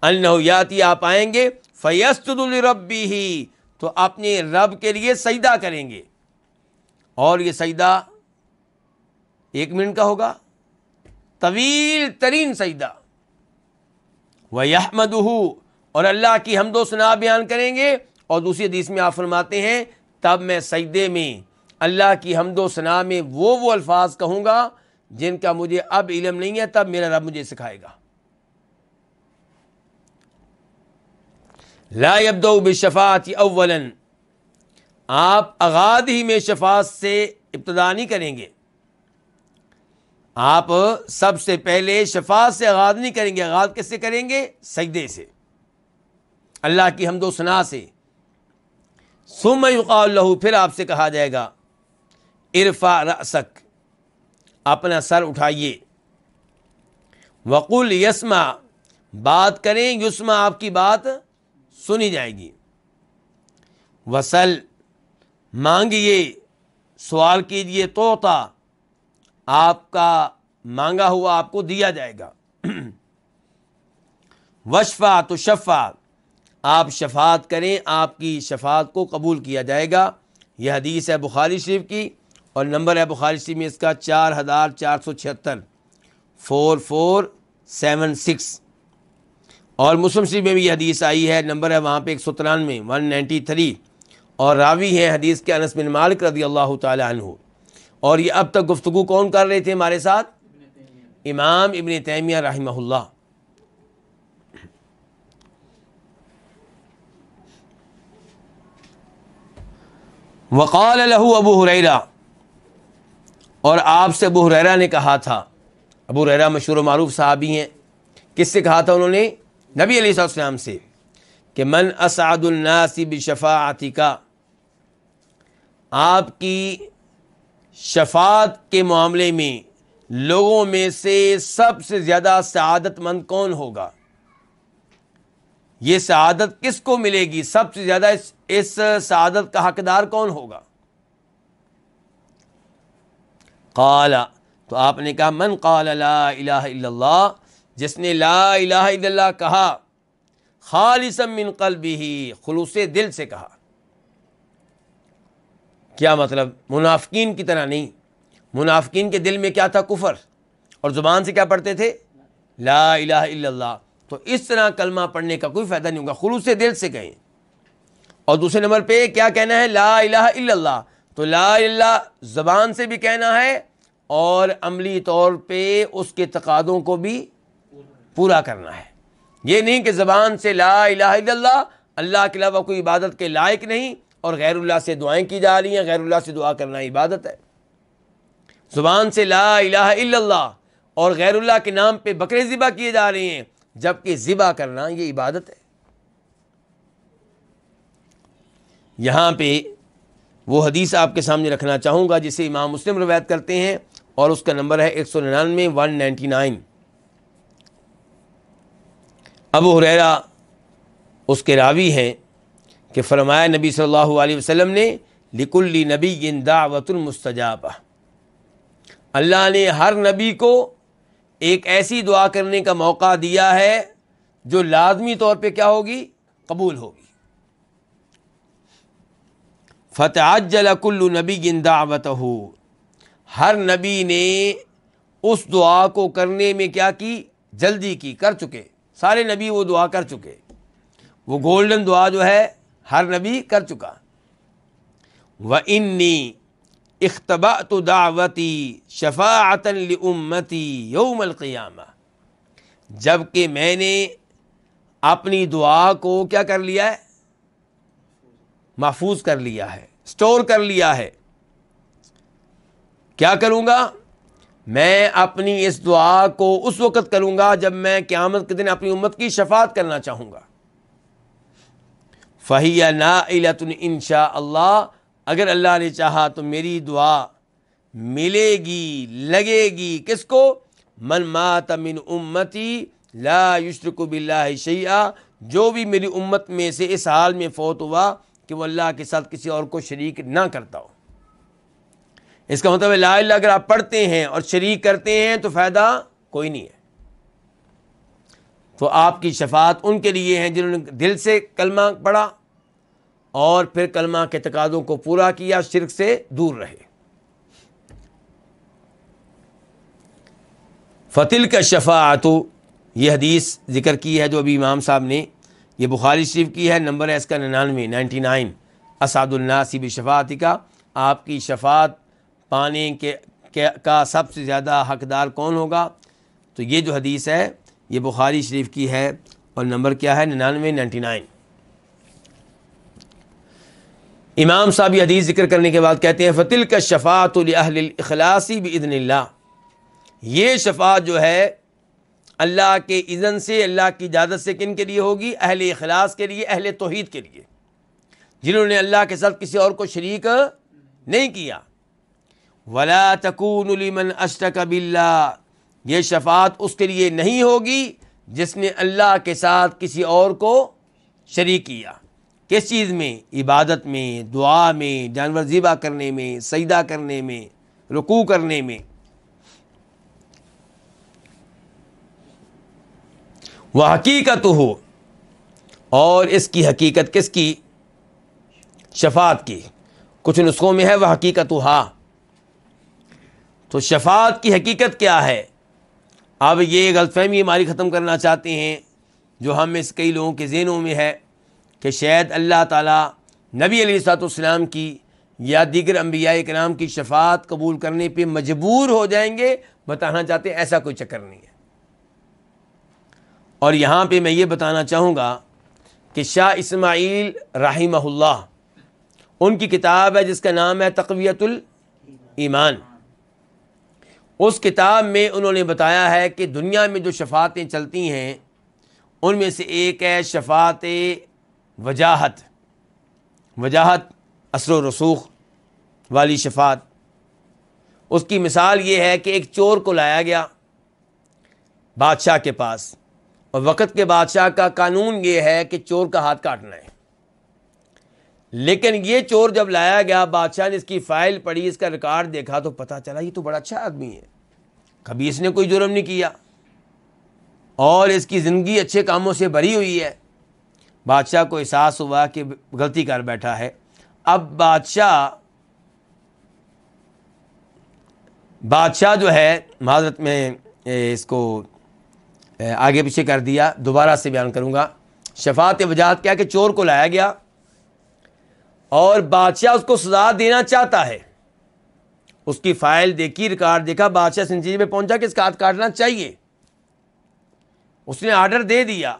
النحیاتی آپ آئیں گے فیست الربی ہی تو اپنے رب کے لیے سجدہ کریں گے اور یہ سجدہ ایک منٹ کا ہوگا طویل ترین سیدہ وہ یہ اور اللہ کی ہم دو صناح بیان کریں گے اور دوسری حدیث میں آپ فرماتے ہیں تب میں سجدے میں اللہ کی حمد و ثناء میں وہ وہ الفاظ کہوں گا جن کا مجھے اب علم نہیں ہے تب میرا رب مجھے سکھائے گا لا بشفاعت اول آپ اغاد ہی میں شفاعت سے ابتدا نہیں کریں گے آپ سب سے پہلے شفا سے آغاز نہیں کریں گے آغاز کس سے کریں گے سجدے سے اللہ کی حمد و سنا سے سم اللہ پھر آپ سے کہا جائے گا ارفا رسک اپنا سر اٹھائیے وقول یسما بات کریں یسما آپ کی بات سنی جائے گی وصل مانگیے سوال کیجیے طوطا آپ کا مانگا ہوا آپ کو دیا جائے گا وشفا تو شفا آپ شفات کریں آپ کی شفات کو قبول کیا جائے گا یہ حدیث ہے بخاری شریف کی اور نمبر ہے بخاری شریف میں اس کا چار ہزار چار سو چھہتر فور فور سیون سکس اور مسلم شریف میں بھی یہ حدیث آئی ہے نمبر ہے وہاں پہ ایک سو ترانوے ون نائنٹی تھری اور راوی ہیں حدیث کے انس بن مالک رضی اللہ تعالیٰ عنہ اور یہ اب تک گفتگو کون کر رہے تھے ہمارے ساتھ امام ابن تیمیہ رحمہ اللہ وقال ابو حریرا اور آپ سے ابو حریرا نے کہا تھا ابو حریرا مشہور و معروف صحابی ہیں کس سے کہا تھا انہوں نے نبی علیہ السلام سے کہ من اسعد الناس بشفاعتی کا آپ کی شفاعت کے معاملے میں لوگوں میں سے سب سے زیادہ سعادت مند کون ہوگا یہ سعادت کس کو ملے گی سب سے زیادہ اس اس سعادت کا حقدار کون ہوگا قال تو آپ نے کہا من قال لا الہ الا اللہ جس نے لا الہ الا اللہ کہا خالص قلبی خلوص دل سے کہا کیا مطلب منافقین کی طرح نہیں منافقین کے دل میں کیا تھا کفر اور زبان سے کیا پڑھتے تھے لا الہ الا اللہ تو اس طرح کلمہ پڑھنے کا کوئی فائدہ نہیں ہوگا خلوص دل سے کہیں اور دوسرے نمبر پہ کیا کہنا ہے لا الہ الا اللہ تو لا اللہ زبان سے بھی کہنا ہے اور عملی طور پہ اس کے تقادوں کو بھی پورا کرنا ہے یہ نہیں کہ زبان سے لا الہ الا اللہ اللہ کے علاوہ کوئی عبادت کے لائق نہیں اور غیر اللہ سے دعائیں کی جا رہی ہیں غیر اللہ سے دعا کرنا عبادت ہے زبان سے لا الہ الا اللہ اور غیر اللہ کے نام پہ بکرے ذبح کیے جا رہے ہیں جبکہ ذبح کرنا یہ عبادت ہے یہاں پہ وہ حدیث آپ کے سامنے رکھنا چاہوں گا جسے امام مسلم روایت کرتے ہیں اور اس کا نمبر ہے ایک سو ننانوے one ninety nine Abu Hurairah اس کے راوی ہیں کہ فرمایا نبی صلی اللہ علیہ وسلم نے لکلی نبی نبی دعوت المستجابہ اللہ نے ہر نبی کو ایک ایسی دعا کرنے کا موقع دیا ہے جو لازمی طور پہ کیا ہوگی قبول ہوگی فتح کل نبی گندا ہو ہر نبی نے اس دعا کو کرنے میں کیا کی جلدی کی کر چکے سارے نبی وہ دعا کر چکے وہ گولڈن دعا جو ہے ہر نبی کر چکا و انی اختبا تو دعوتی شفاعت امتی یوم القیامہ جب کہ میں نے اپنی دعا کو کیا کر لیا ہے محفوظ کر لیا ہے اسٹور کر لیا ہے کیا کروں گا میں اپنی اس دعا کو اس وقت کروں گا جب میں قیامت کے دن اپنی امت کی شفاعت کرنا چاہوں گا فہیہ شاء اللہ اگر اللہ نے چاہا تو میری دعا ملے گی لگے گی کس کو من من امتی لا یشر باللہ اللہ جو بھی میری امت میں سے اس حال میں فوت ہوا کہ وہ اللہ کے ساتھ کسی اور کو شریک نہ کرتا ہو اس کا مطلب ہے لا اللہ اگر آپ پڑھتے ہیں اور شریک کرتے ہیں تو فائدہ کوئی نہیں ہے تو آپ کی شفاعت ان کے لیے ہیں جنہوں نے دل سے کلمہ پڑھا اور پھر کلمہ کے تقاضوں کو پورا کیا شرک سے دور رہے فتل کا شفاعت یہ حدیث ذکر کی ہے جو ابھی امام صاحب نے یہ بخاری شریف کی ہے نمبر ہے اس کا ننانوے نائنٹی نائن اسعد اللہ شفاعتی کا آپ کی شفات پانے کے کا سب سے زیادہ حقدار کون ہوگا تو یہ جو حدیث ہے یہ بخاری شریف کی ہے اور نمبر کیا ہے ننانوے نائنٹی نائن امام صاحب یہ حدیث ذکر کرنے کے بعد کہتے ہیں فتل کا شفاۃ الاخلاصی اخلاصی اللہ یہ شفا جو ہے اللہ کے اذن سے اللہ کی اجازت سے کن کے لیے ہوگی اہل اخلاص کے لیے اہل توحید کے لیے جنہوں نے اللہ کے ساتھ کسی اور کو شریک نہیں کیا ولا تکون تک یہ شفاعت اس کے لیے نہیں ہوگی جس نے اللہ کے ساتھ کسی اور کو شریک کیا کس چیز میں عبادت میں دعا میں جانور ذیبہ کرنے میں سجدہ کرنے میں رکوع کرنے میں وہ حقیقت ہو اور اس کی حقیقت کس کی شفاعت کی کچھ نسخوں میں ہے وہ حقیقت ہاں تو شفاعت کی حقیقت کیا ہے اب یہ غلط فہمی ہماری ختم کرنا چاہتے ہیں جو ہم سے کئی لوگوں کے ذہنوں میں ہے کہ شاید اللہ تعالیٰ نبی علیہ والسلام کی یا دیگر انبیاء کرام کی شفاعت قبول کرنے پہ مجبور ہو جائیں گے بتانا چاہتے ہیں ایسا کوئی چکر نہیں ہے اور یہاں پہ میں یہ بتانا چاہوں گا کہ شاہ اسماعیل رحمہ اللہ ان کی کتاب ہے جس کا نام ہے تقویت الایمان اس کتاب میں انہوں نے بتایا ہے کہ دنیا میں جو شفاتیں چلتی ہیں ان میں سے ایک ہے شفات وجاہت وجاہت اثر و رسوخ والی شفات اس کی مثال یہ ہے کہ ایک چور کو لایا گیا بادشاہ کے پاس اور وقت کے بادشاہ کا قانون یہ ہے کہ چور کا ہاتھ کاٹنا ہے لیکن یہ چور جب لایا گیا بادشاہ نے اس کی فائل پڑھی اس کا ریکارڈ دیکھا تو پتہ چلا یہ تو بڑا اچھا آدمی ہے کبھی اس نے کوئی جرم نہیں کیا اور اس کی زندگی اچھے کاموں سے بھری ہوئی ہے بادشاہ کو احساس ہوا کہ غلطی کر بیٹھا ہے اب بادشاہ بادشاہ جو ہے معذرت میں اس کو آگے پیچھے کر دیا دوبارہ سے بیان کروں گا شفاعت وجات کیا کہ چور کو لایا گیا اور بادشاہ اس کو سزا دینا چاہتا ہے اس کی فائل دیکھی ریکارڈ دیکھا بادشاہ میں پہنچا کہ اس کا ہاتھ کاٹنا چاہیے اس نے آرڈر دے دیا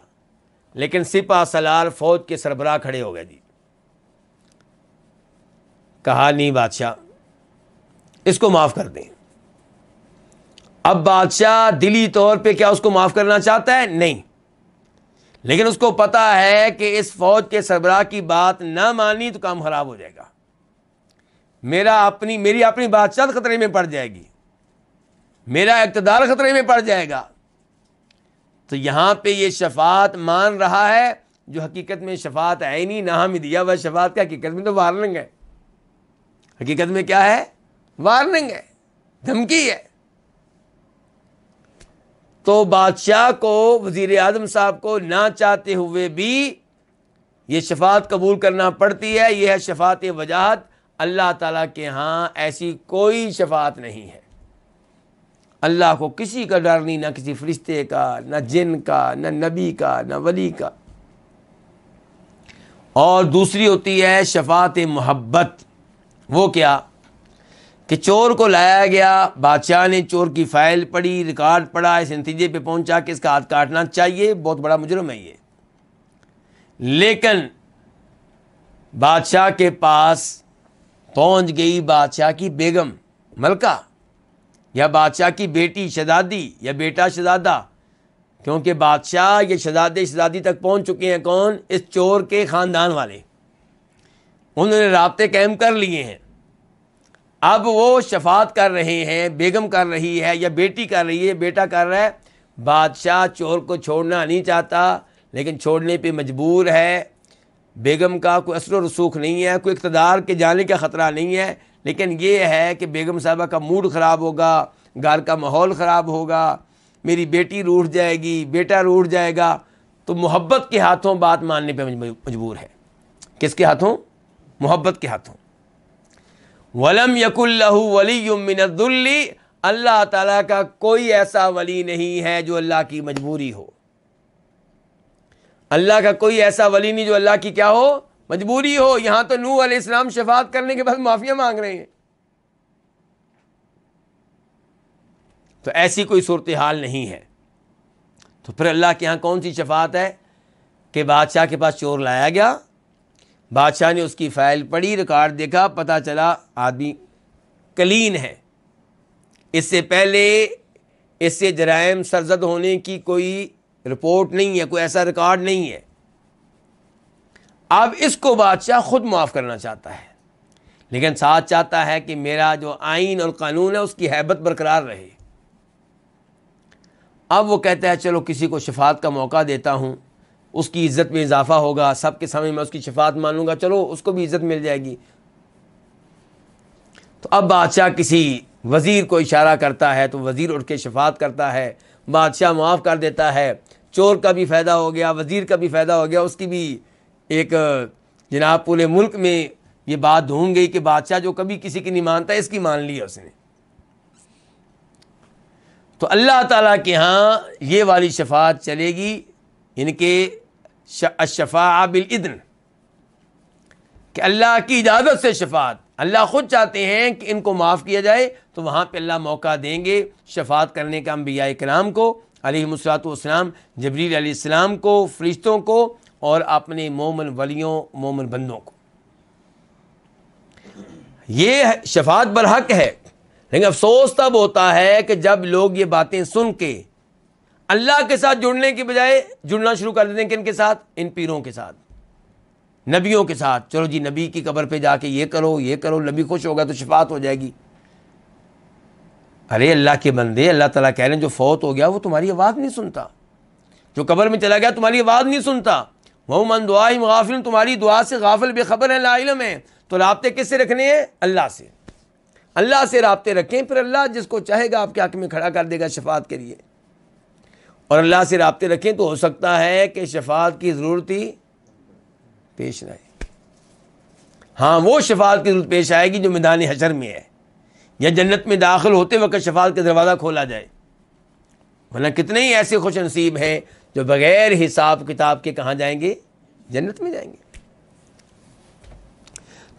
لیکن سپاہ سلار فوج کے سربراہ کھڑے ہو گئے جی کہا نہیں بادشاہ اس کو معاف کر دیں اب بادشاہ دلی طور پہ کیا اس کو معاف کرنا چاہتا ہے نہیں لیکن اس کو پتا ہے کہ اس فوج کے سربراہ کی بات نہ مانی تو کام خراب ہو جائے گا میرا اپنی میری اپنی بادشاہ خطرے میں پڑ جائے گی میرا اقتدار خطرے میں پڑ جائے گا تو یہاں پہ یہ شفاعت مان رہا ہے جو حقیقت میں شفاعت ہے نہیں نہ ہمیں دیا ہوا شفاعت کا حقیقت میں تو وارننگ ہے حقیقت میں کیا ہے وارننگ ہے دھمکی ہے تو بادشاہ کو وزیر اعظم صاحب کو نہ چاہتے ہوئے بھی یہ شفاعت قبول کرنا پڑتی ہے یہ ہے شفاعت وجاہت اللہ تعالیٰ کے ہاں ایسی کوئی شفاعت نہیں ہے اللہ کو کسی کا ڈر نہیں نہ کسی فرشتے کا نہ جن کا نہ نبی کا نہ ولی کا اور دوسری ہوتی ہے شفاعت محبت وہ کیا کہ چور کو لایا گیا بادشاہ نے چور کی فائل پڑھی ریکارڈ پڑا اس نتیجے پہ پہنچا کہ اس کا ہاتھ کاٹنا چاہیے بہت بڑا مجرم ہے یہ لیکن بادشاہ کے پاس پہنچ گئی بادشاہ کی بیگم ملکہ یا بادشاہ کی بیٹی شہزادی یا بیٹا شہزادہ کیونکہ بادشاہ یا شہزادے شہزادی تک پہنچ چکے ہیں کون اس چور کے خاندان والے انہوں نے رابطے قائم کر لیے ہیں اب وہ شفات کر رہے ہیں بیگم کر رہی ہے یا بیٹی کر رہی ہے بیٹا کر رہا ہے بادشاہ چور کو چھوڑنا نہیں چاہتا لیکن چھوڑنے پہ مجبور ہے بیگم کا کوئی اثر و رسوخ نہیں ہے کوئی اقتدار کے جانے کا خطرہ نہیں ہے لیکن یہ ہے کہ بیگم صاحبہ کا موڈ خراب ہوگا گھر کا ماحول خراب ہوگا میری بیٹی روٹھ جائے گی بیٹا روٹھ جائے گا تو محبت کے ہاتھوں بات ماننے پہ مجبور ہے کس کے ہاتھوں محبت کے ہاتھوں ولم یق اللہ ولی یمن اللہ تعالیٰ کا کوئی ایسا ولی نہیں ہے جو اللہ کی مجبوری ہو اللہ کا کوئی ایسا ولی نہیں جو اللہ کی کیا ہو مجبوری ہو یہاں تو نوح علیہ السلام شفاعت کرنے کے بعد معافیا مانگ رہے ہیں تو ایسی کوئی صورتحال نہیں ہے تو پھر اللہ کے یہاں کون سی شفاعت ہے کہ بادشاہ کے پاس چور لایا گیا بادشاہ نے اس کی فائل پڑی ریکارڈ دیکھا پتہ چلا آدمی کلین ہے اس سے پہلے اس سے جرائم سرزد ہونے کی کوئی رپورٹ نہیں ہے کوئی ایسا ریکارڈ نہیں ہے اب اس کو بادشاہ خود معاف کرنا چاہتا ہے لیکن ساتھ چاہتا ہے کہ میرا جو آئین اور قانون ہے اس کی حیبت برقرار رہے اب وہ کہتا ہے چلو کسی کو شفات کا موقع دیتا ہوں اس کی عزت میں اضافہ ہوگا سب کے سامنے میں اس کی شفات مانوں گا چلو اس کو بھی عزت مل جائے گی تو اب بادشاہ کسی وزیر کو اشارہ کرتا ہے تو وزیر اٹھ کے شفات کرتا ہے بادشاہ معاف کر دیتا ہے چور کا بھی فائدہ ہو گیا وزیر کا بھی فائدہ ہو گیا اس کی بھی ایک جناب پورے ملک میں یہ بات دھو گئی کہ بادشاہ جو کبھی کسی کی نہیں مانتا اس کی مان لی اس نے تو اللہ تعالیٰ کے ہاں یہ والی شفاعت چلے گی ان کے شفا عابل کہ اللہ کی اجازت سے شفاعت اللہ خود چاہتے ہیں کہ ان کو معاف کیا جائے تو وہاں پہ اللہ موقع دیں گے شفاعت کرنے کا انبیاء کرام کو علیہ مسلاط والسلام جبریل علیہ السلام کو فرشتوں کو اور اپنے مومن ولیوں مومن بندوں کو یہ شفاعت برحق ہے لیکن افسوس تب ہوتا ہے کہ جب لوگ یہ باتیں سن کے اللہ کے ساتھ جڑنے کے بجائے جڑنا شروع کر دیتے ہیں کہ ان کے ساتھ ان پیروں کے ساتھ نبیوں کے ساتھ چلو جی نبی کی قبر پہ جا کے یہ کرو یہ کرو نبی خوش ہوگا تو شفاعت ہو جائے گی ارے اللہ کے بندے اللہ تعالیٰ کہہ رہے ہیں جو فوت ہو گیا وہ تمہاری آواز نہیں سنتا جو قبر میں چلا گیا تمہاری آواز نہیں سنتا وہ من دعا مغافل تمہاری دعا سے غافل بے خبر ہے لا ہے تو رابطے کس سے رکھنے ہیں اللہ سے اللہ سے رابطے رکھیں پھر اللہ جس کو چاہے گا آپ کے حق میں کھڑا کر دے گا شفات کے لیے اور اللہ سے رابطے رکھیں تو ہو سکتا ہے کہ شفات کی ضرورت ہی پیش نہ ہاں وہ شفات کی ضرورت پیش آئے گی جو میدان حشر میں ہے یا جنت میں داخل ہوتے وقت شفاعت کا دروازہ کھولا جائے ورنہ کتنے ہی ایسے خوش نصیب ہیں جو بغیر حساب کتاب کے کہاں جائیں گے جنت میں جائیں گے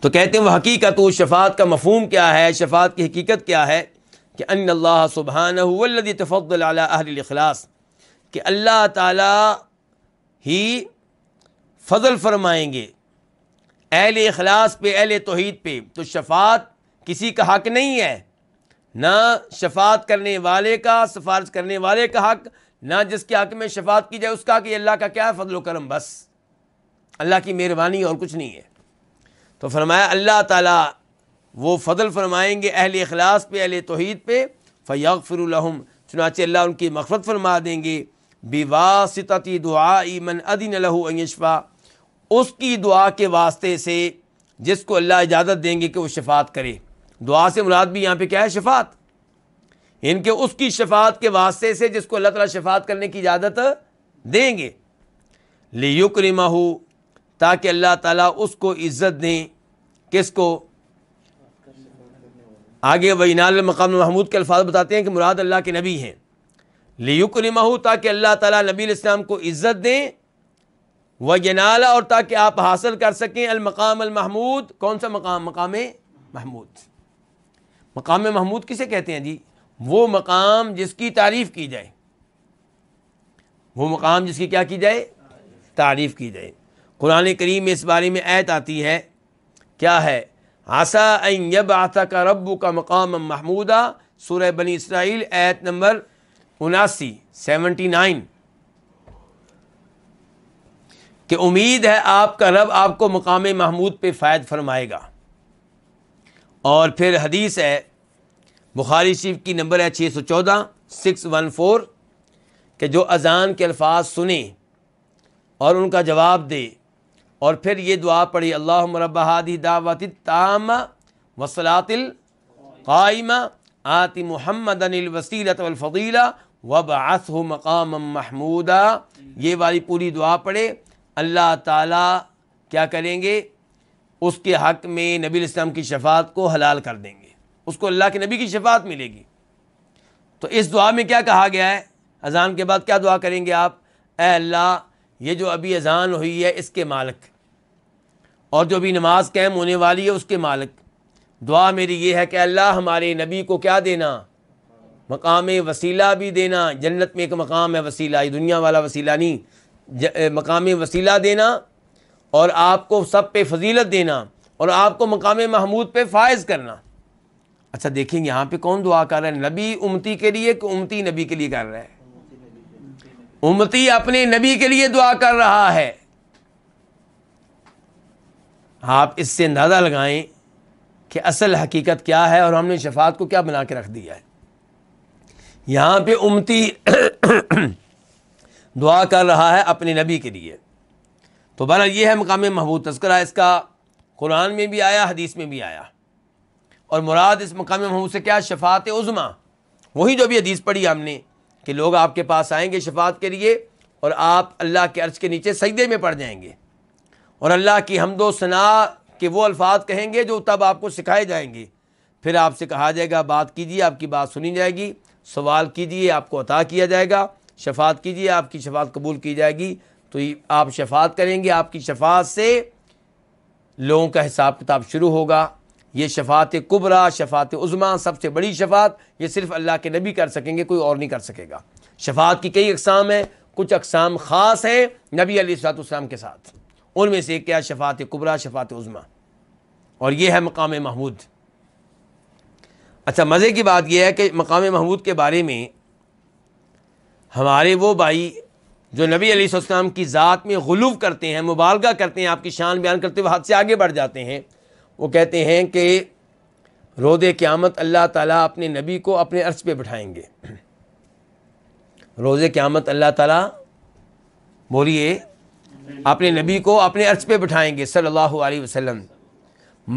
تو کہتے ہیں وہ حقیقت شفاعت کا مفہوم کیا ہے شفاعت کی حقیقت کیا ہے کہ ان اللہ تفضل اہل الاخلاص کہ اللہ تعالیٰ ہی فضل فرمائیں گے اہل اخلاص پہ اہل توحید پہ تو شفاعت کسی کا حق نہیں ہے نہ شفاعت کرنے والے کا سفارش کرنے والے کا حق نہ جس کے حق میں شفاعت کی جائے اس کا کہ اللہ کا کیا فضل و کرم بس اللہ کی مہربانی اور کچھ نہیں ہے تو فرمایا اللہ تعالیٰ وہ فضل فرمائیں گے اہل اخلاص پہ اہل توحید پہ فیاغ فر الحم چنانچہ اللہ ان کی مغفرت فرما دیں گے بیوا واسطی دعا ایمن ادن الشفا اس کی دعا کے واسطے سے جس کو اللہ اجازت دیں گے کہ وہ شفاعت کرے دعا سے مراد بھی یہاں پہ کیا ہے شفات ان یعنی کے اس کی شفات کے واسطے سے جس کو اللہ تعالیٰ شفات کرنے کی اجازت دیں گے لیک ہو تاکہ اللہ تعالیٰ اس کو عزت دیں کس کو آگے وہ المقام محمود کے الفاظ بتاتے ہیں کہ مراد اللہ کے نبی ہیں لیک ہو تاکہ اللہ تعالیٰ نبی الاسلام کو عزت دیں وہ ینالا اور تاکہ آپ حاصل کر سکیں المقام المحمود کون سا مقام مقام محمود مقام محمود کسے کہتے ہیں جی وہ مقام جس کی تعریف کی جائے وہ مقام جس کی کیا کی جائے تعریف کی جائے قرآن کریم میں اس بارے میں ایت آتی ہے کیا ہے آسا یب آسا کا ربو کا مقام محمودہ سورہ بنی اسرائیل ایت نمبر اناسی سیونٹی نائن کہ امید ہے آپ کا رب آپ کو مقام محمود پہ فائد فرمائے گا اور پھر حدیث ہے بخاری شریف کی نمبر ہے چھ سو چودہ سکس ون فور کہ جو اذان کے الفاظ سنیں اور ان کا جواب دے اور پھر یہ دعا پڑھی اللہ مربح دعوت تام وسلاۃ القائمہ آتی محمد والفیلا وباس مقام محمودہ یہ والی پوری دعا پڑھے اللہ تعالیٰ کیا کریں گے اس کے حق میں نبی السلام کی شفاعت کو حلال کر دیں گے اس کو اللہ کے نبی کی شفاعت ملے گی تو اس دعا میں کیا کہا گیا ہے اذان کے بعد کیا دعا کریں گے آپ اے اللہ یہ جو ابھی اذان ہوئی ہے اس کے مالک اور جو ابھی نماز قائم ہونے والی ہے اس کے مالک دعا میری یہ ہے کہ اللہ ہمارے نبی کو کیا دینا مقام وسیلہ بھی دینا جنت میں ایک مقام ہے وسیلہ یہ دنیا والا وسیلہ نہیں مقام وسیلہ دینا اور آپ کو سب پہ فضیلت دینا اور آپ کو مقام محمود پہ فائز کرنا اچھا دیکھیں یہاں پہ کون دعا کر رہا ہے نبی امتی کے لیے کہ امتی نبی کے لیے کر رہا ہے امتی اپنے نبی کے لیے دعا کر رہا ہے آپ اس سے اندازہ لگائیں کہ اصل حقیقت کیا ہے اور ہم نے شفاعت کو کیا بنا کے رکھ دیا ہے یہاں پہ امتی دعا کر رہا ہے اپنے نبی کے لیے تو برا یہ ہے مقام محبوب تذکرہ اس کا قرآن میں بھی آیا حدیث میں بھی آیا اور مراد اس مقام محبوب سے کیا شفاعت عظما وہی جو بھی حدیث پڑھی ہم نے کہ لوگ آپ کے پاس آئیں گے شفاعت کے لیے اور آپ اللہ کے عرض کے نیچے سجدے میں پڑ جائیں گے اور اللہ کی حمد و ثناء کے وہ الفاظ کہیں گے جو تب آپ کو سکھائے جائیں گے پھر آپ سے کہا جائے گا بات کیجیے آپ کی بات سنی جائے گی سوال کیجیے آپ کو عطا کیا جائے گا شفاعت کیجیے آپ کی شفاعت قبول کی جائے گی تو آپ شفاعت کریں گے آپ کی شفاعت سے لوگوں کا حساب کتاب شروع ہوگا یہ شفاعت قبرا شفاعت عظما سب سے بڑی شفاعت یہ صرف اللہ کے نبی کر سکیں گے کوئی اور نہیں کر سکے گا شفاعت کی کئی اقسام ہیں کچھ اقسام خاص ہیں نبی علیہ السلاۃ السلام کے ساتھ ان میں سے کیا شفاعت قبرا شفاعت عظما عظمہ اور یہ ہے مقام محمود اچھا مزے کی بات یہ ہے کہ مقام محمود کے بارے میں ہمارے وہ بھائی جو نبی علیہ السلام کی ذات میں غلو کرتے ہیں مبالغہ کرتے ہیں آپ کی شان بیان کرتے ہوئے ہاتھ سے آگے بڑھ جاتے ہیں وہ کہتے ہیں کہ رود قیامت اللہ تعالیٰ اپنے نبی کو اپنے عرض پہ بٹھائیں گے روز قیامت اللہ تعالیٰ بولیے اپنے نبی کو اپنے عرض پہ بٹھائیں گے صلی اللہ علیہ وسلم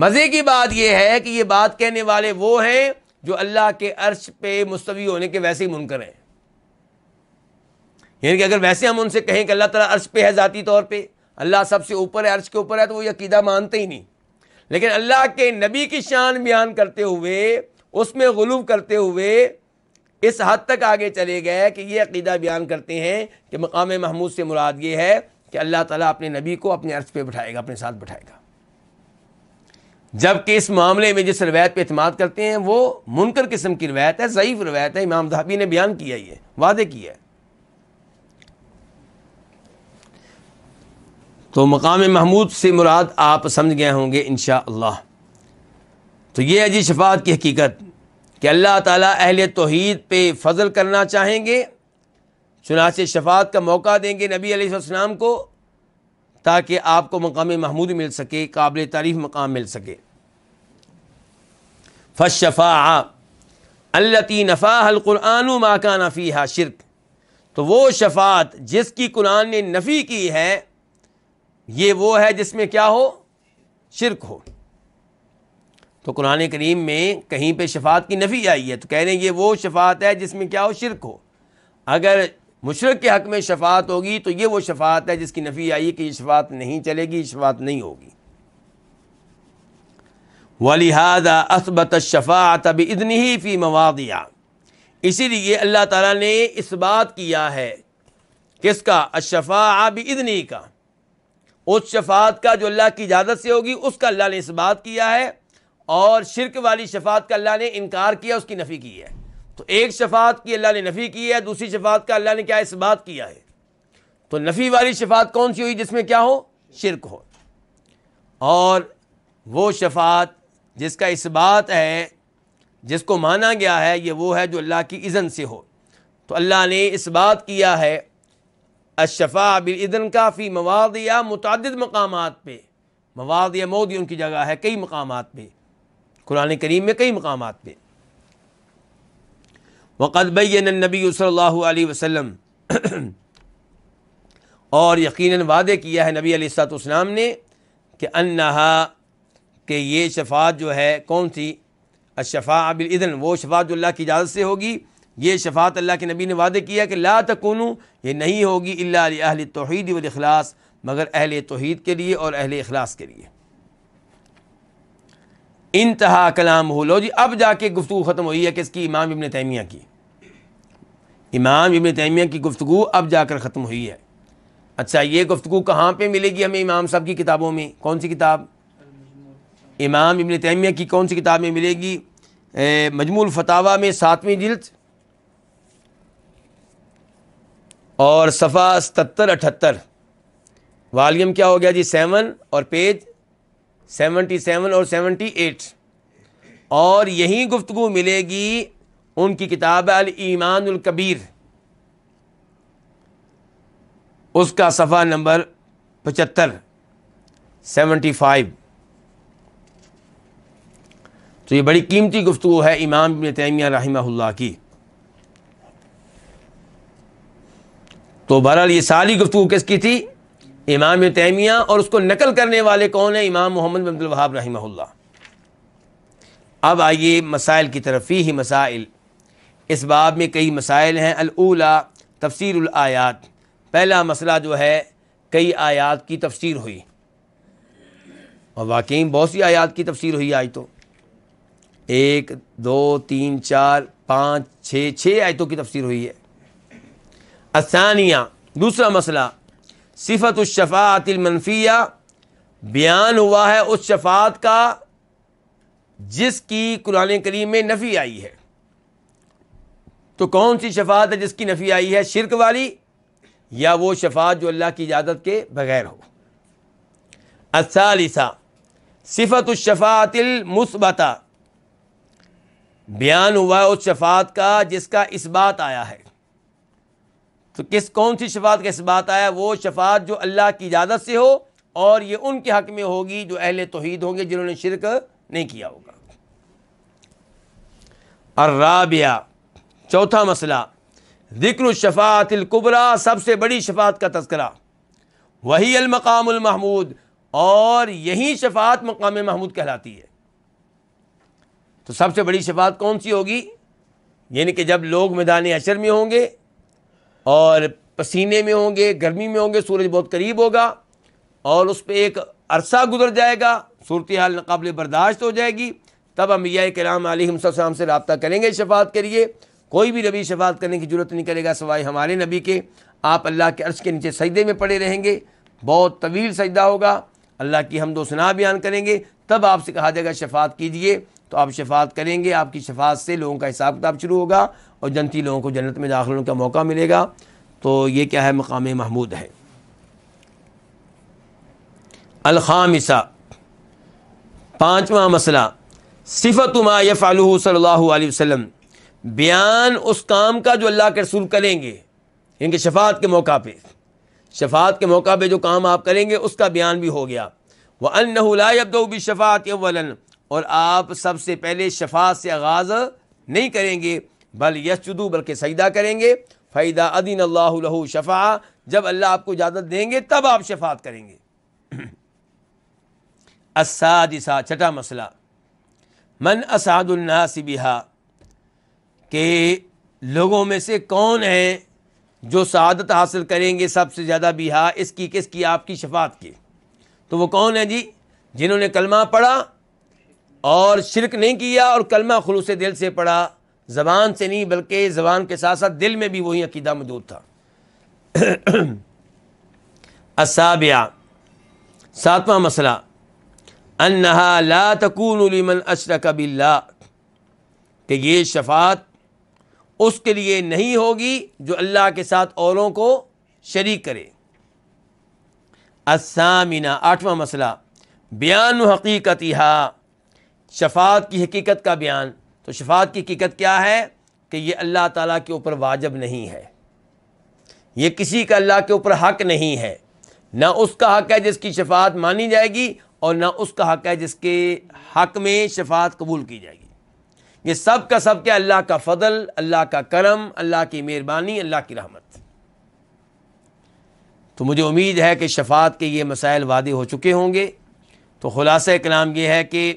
مزے کی بات یہ ہے کہ یہ بات کہنے والے وہ ہیں جو اللہ کے عرض پہ مستوی ہونے کے ویسے ہی منکر ہیں یعنی کہ اگر ویسے ہم ان سے کہیں کہ اللہ تعالیٰ عرش پہ ہے ذاتی طور پہ اللہ سب سے اوپر ہے عرش کے اوپر ہے تو وہ عقیدہ مانتے ہی نہیں لیکن اللہ کے نبی کی شان بیان کرتے ہوئے اس میں غلو کرتے ہوئے اس حد تک آگے چلے گئے کہ یہ عقیدہ بیان کرتے ہیں کہ مقام محمود سے مراد یہ ہے کہ اللہ تعالیٰ اپنے نبی کو اپنے عرض پہ بٹھائے گا اپنے ساتھ بٹھائے گا جب کہ اس معاملے میں جس روایت پہ اعتماد کرتے ہیں وہ منکر قسم کی روایت ہے ضعیف روایت ہے امام دھابی نے بیان کیا یہ وعدے کیا ہے تو مقام محمود سے مراد آپ سمجھ گئے ہوں گے انشاءاللہ اللہ تو یہ جی شفاعت کی حقیقت کہ اللہ تعالیٰ اہل توحید پہ فضل کرنا چاہیں گے چنانچہ شفاعت کا موقع دیں گے نبی علیہ السلام کو تاکہ آپ کو مقام محمود مل سکے قابل تعریف مقام مل سکے فش شفا التی نفا القرآن ماکانہ فی ہا شرک تو وہ شفاعت جس کی قرآن نے نفی کی ہے یہ وہ ہے جس میں کیا ہو شرک ہو تو قرآن کریم میں کہیں پہ شفاعت کی نفی آئی ہے تو کہہ رہے ہیں یہ وہ شفاعت ہے جس میں کیا ہو شرک ہو اگر مشرق کے حق میں شفاعت ہوگی تو یہ وہ شفاعت ہے جس کی نفی آئی کہ یہ شفاعت نہیں چلے گی شفاعت نہیں ہوگی و اسبت شفات اب ادنی ہی فی مواد اسی لیے اللہ تعالیٰ نے اس بات کیا ہے کس کا اشفا اب کا اس شفاعت کا جو اللہ کی اجازت سے ہوگی اس کا اللہ نے اس بات کیا ہے اور شرک والی شفاعت کا اللہ نے انکار کیا اس کی نفی کی ہے تو ایک شفاعت کی اللہ نے نفی کی ہے دوسری شفاعت کا اللہ نے کیا اس بات کیا ہے تو نفی والی شفاعت کون سی ہوئی جس میں کیا ہو شرک ہو اور وہ شفاعت جس کا اس بات ہے جس کو مانا گیا ہے یہ وہ ہے جو اللہ کی اذن سے ہو تو اللہ نے اس بات کیا ہے اشفا ابل کا کافی مواد یا متعدد مقامات پہ مواد یا مودی ان کی جگہ ہے کئی مقامات پہ قرآن کریم میں کئی مقامات پہ بین نبی صلی اللہ علیہ وسلم اور یقیناً وعدے کیا ہے نبی علیہ السلاۃ والسلام نے کہ انہا کہ یہ شفاعت جو ہے کون سی اشفا ابل وہ شفاعت جو اللہ کی اجازت سے ہوگی یہ شفاعت اللہ کے نبی نے وعدے کیا کہ لا تکونو یہ نہیں ہوگی اللہ علیہ اہل توحید و اخلاص مگر اہل توحید کے لیے اور اہل اخلاص کے لیے انتہا کلام ہو لو جی اب جا کے گفتگو ختم ہوئی ہے کہ اس کی امام ابن تیمیہ کی امام ابن تیمیہ کی گفتگو اب جا کر ختم ہوئی ہے اچھا یہ گفتگو کہاں پہ ملے گی ہمیں امام صاحب کی کتابوں میں کون سی کتاب امام ابن تیمیہ کی کون سی کتاب میں ملے گی مجموع الفتاوہ میں ساتویں جلد اور صفحہ ستر اٹھتر والیوم کیا ہو گیا جی سیون اور پیج سیونٹی سیون اور سیونٹی ایٹ اور یہی گفتگو ملے گی ان کی کتاب المان القبیر اس کا صفحہ نمبر پچہتر سیونٹی فائیو تو یہ بڑی قیمتی گفتگو ہے امام تیمیہ رحمہ اللہ کی تو بہرحال یہ ساری گفتگو کس کی تھی امام تیمیہ اور اس کو نقل کرنے والے کون ہیں امام محمد بن الحا رحمہ اللہ اب آئیے مسائل کی طرف ہی مسائل اس باب میں کئی مسائل ہیں الاولا تفسیر الایات پہلا مسئلہ جو ہے کئی آیات کی تفسیر ہوئی اور واقعی بہت سی آیات کی تفسیر ہوئی تو ایک دو تین چار پانچ چھ چھ آیتوں کی تفسیر ہوئی ہے سانیہ دوسرا مسئلہ صفت الشفاعت المنفیہ بیان ہوا ہے اس شفاعت کا جس کی قرآن کریم میں نفی آئی ہے تو کون سی شفاعت ہے جس کی نفی آئی ہے شرک والی یا وہ شفاعت جو اللہ کی اجازت کے بغیر ہو صفت الشفاعت المثبتہ بیان ہوا ہے اس شفاعت کا جس کا بات آیا ہے تو کس کون سی کا اس بات آیا وہ شفاعت جو اللہ کی اجازت سے ہو اور یہ ان کے حق میں ہوگی جو اہل توحید ہوں گے جنہوں نے شرک نہیں کیا ہوگا الرابعہ چوتھا مسئلہ ذکر الشفاعت القبرا سب سے بڑی شفاعت کا تذکرہ وہی المقام المحمود اور یہی شفاعت مقام محمود کہلاتی ہے تو سب سے بڑی شفاعت کون سی ہوگی یعنی کہ جب لوگ میدان اشر میں ہوں گے اور پسینے میں ہوں گے گرمی میں ہوں گے سورج بہت قریب ہوگا اور اس پہ ایک عرصہ گزر جائے گا صورتحال ناقابل برداشت ہو جائے گی تب کرام علیہ السلام سے رابطہ کریں گے شفاعت کے لیے کوئی بھی نبی شفاعت کرنے کی ضرورت نہیں کرے گا سوائے ہمارے نبی کے آپ اللہ کے عرش کے نیچے سجدے میں پڑے رہیں گے بہت طویل سجدہ ہوگا اللہ کی ہم دوسنہ بیان کریں گے تب آپ سے کہا جائے گا شفاعت کیجئے تو آپ شفاعت کریں گے آپ کی شفاعت سے لوگوں کا حساب کتاب شروع ہوگا اور جنتی لوگوں کو جنت میں داخل ہونے کا موقع ملے گا تو یہ کیا ہے مقام محمود ہے الخامسہ پانچواں مسئلہ صفت ما یفعلہ صلی اللہ علیہ وسلم بیان اس کام کا جو اللہ کے رسول کریں گے ان یعنی کے شفاعت کے موقع پہ شفاعت کے موقع پہ جو کام آپ کریں گے اس کا بیان بھی ہو گیا وہ ان اللہ بھی اور آپ سب سے پہلے شفاعت سے آغاز نہیں کریں گے بل یس جدو بلکہ سجدہ کریں گے فیدہ ادین اللہ الہ شفا جب اللہ آپ کو اجازت دیں گے تب آپ شفات کریں گے اساد ساد چھٹا مسئلہ من اسعد الناس بہا کہ لوگوں میں سے کون ہیں جو سعادت حاصل کریں گے سب سے زیادہ بہا اس کی کس کی آپ کی شفات کی تو وہ کون ہیں جی جنہوں نے کلمہ پڑھا اور شرک نہیں کیا اور کلمہ خلوص دل سے پڑھا زبان سے نہیں بلکہ زبان کے ساتھ ساتھ دل میں بھی وہی عقیدہ موجود تھا اسابیا ساتواں مسئلہ انہا لا تکون لمن اشرک باللہ کہ یہ شفاعت اس کے لیے نہیں ہوگی جو اللہ کے ساتھ اوروں کو شریک کرے اسامینہ آٹھواں مسئلہ بیان حقیقت حقیقتہا شفاعت کی حقیقت کا بیان تو شفاعت کی حقیقت کیا ہے کہ یہ اللہ تعالیٰ کے اوپر واجب نہیں ہے یہ کسی کا اللہ کے اوپر حق نہیں ہے نہ اس کا حق ہے جس کی شفاعت مانی جائے گی اور نہ اس کا حق ہے جس کے حق میں شفاعت قبول کی جائے گی یہ سب کا سب کیا اللہ کا فضل اللہ کا کرم اللہ کی مہربانی اللہ کی رحمت تو مجھے امید ہے کہ شفاعت کے یہ مسائل وعدے ہو چکے ہوں گے تو خلاصہ کلام یہ ہے کہ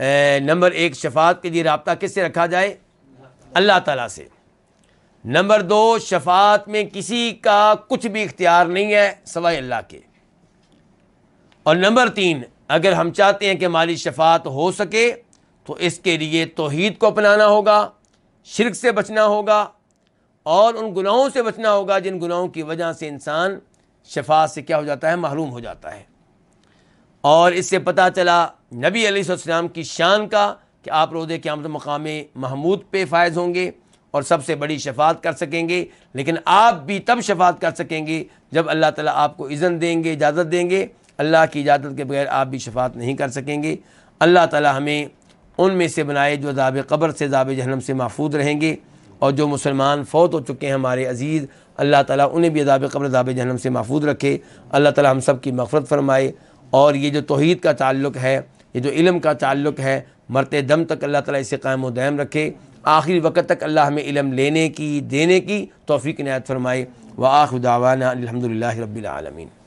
نمبر ایک شفاعت کے لیے رابطہ کس سے رکھا جائے اللہ تعالیٰ سے نمبر دو شفاعت میں کسی کا کچھ بھی اختیار نہیں ہے سوائے اللہ کے اور نمبر تین اگر ہم چاہتے ہیں کہ ہماری شفاعت ہو سکے تو اس کے لیے توحید کو اپنانا ہوگا شرک سے بچنا ہوگا اور ان گناہوں سے بچنا ہوگا جن گناہوں کی وجہ سے انسان شفاعت سے کیا ہو جاتا ہے محروم ہو جاتا ہے اور اس سے پتہ چلا نبی علیہ السلام کی شان کا کہ آپ رودے قیامت مقام محمود پہ فائز ہوں گے اور سب سے بڑی شفاعت کر سکیں گے لیکن آپ بھی تب شفاعت کر سکیں گے جب اللہ تعالیٰ آپ کو اذن دیں گے اجازت دیں گے اللہ کی اجازت کے بغیر آپ بھی شفاعت نہیں کر سکیں گے اللہ تعالیٰ ہمیں ان میں سے بنائے جو عذاب قبر سے عذاب جہنم سے محفوظ رہیں گے اور جو مسلمان فوت ہو چکے ہیں ہمارے عزیز اللہ تعالیٰ انہیں بھی عذاب قبر عذاب جہنم سے محفوظ رکھے اللہ تعالیٰ ہم سب کی مغفرت فرمائے اور یہ جو توحید کا تعلق ہے یہ جو علم کا تعلق ہے مرتے دم تک اللہ تعالیٰ اسے قائم و دائم رکھے آخری وقت تک اللہ ہمیں علم لینے کی دینے کی توفیق نعیت فرمائے آخ دعوانا الحمد رب العالمین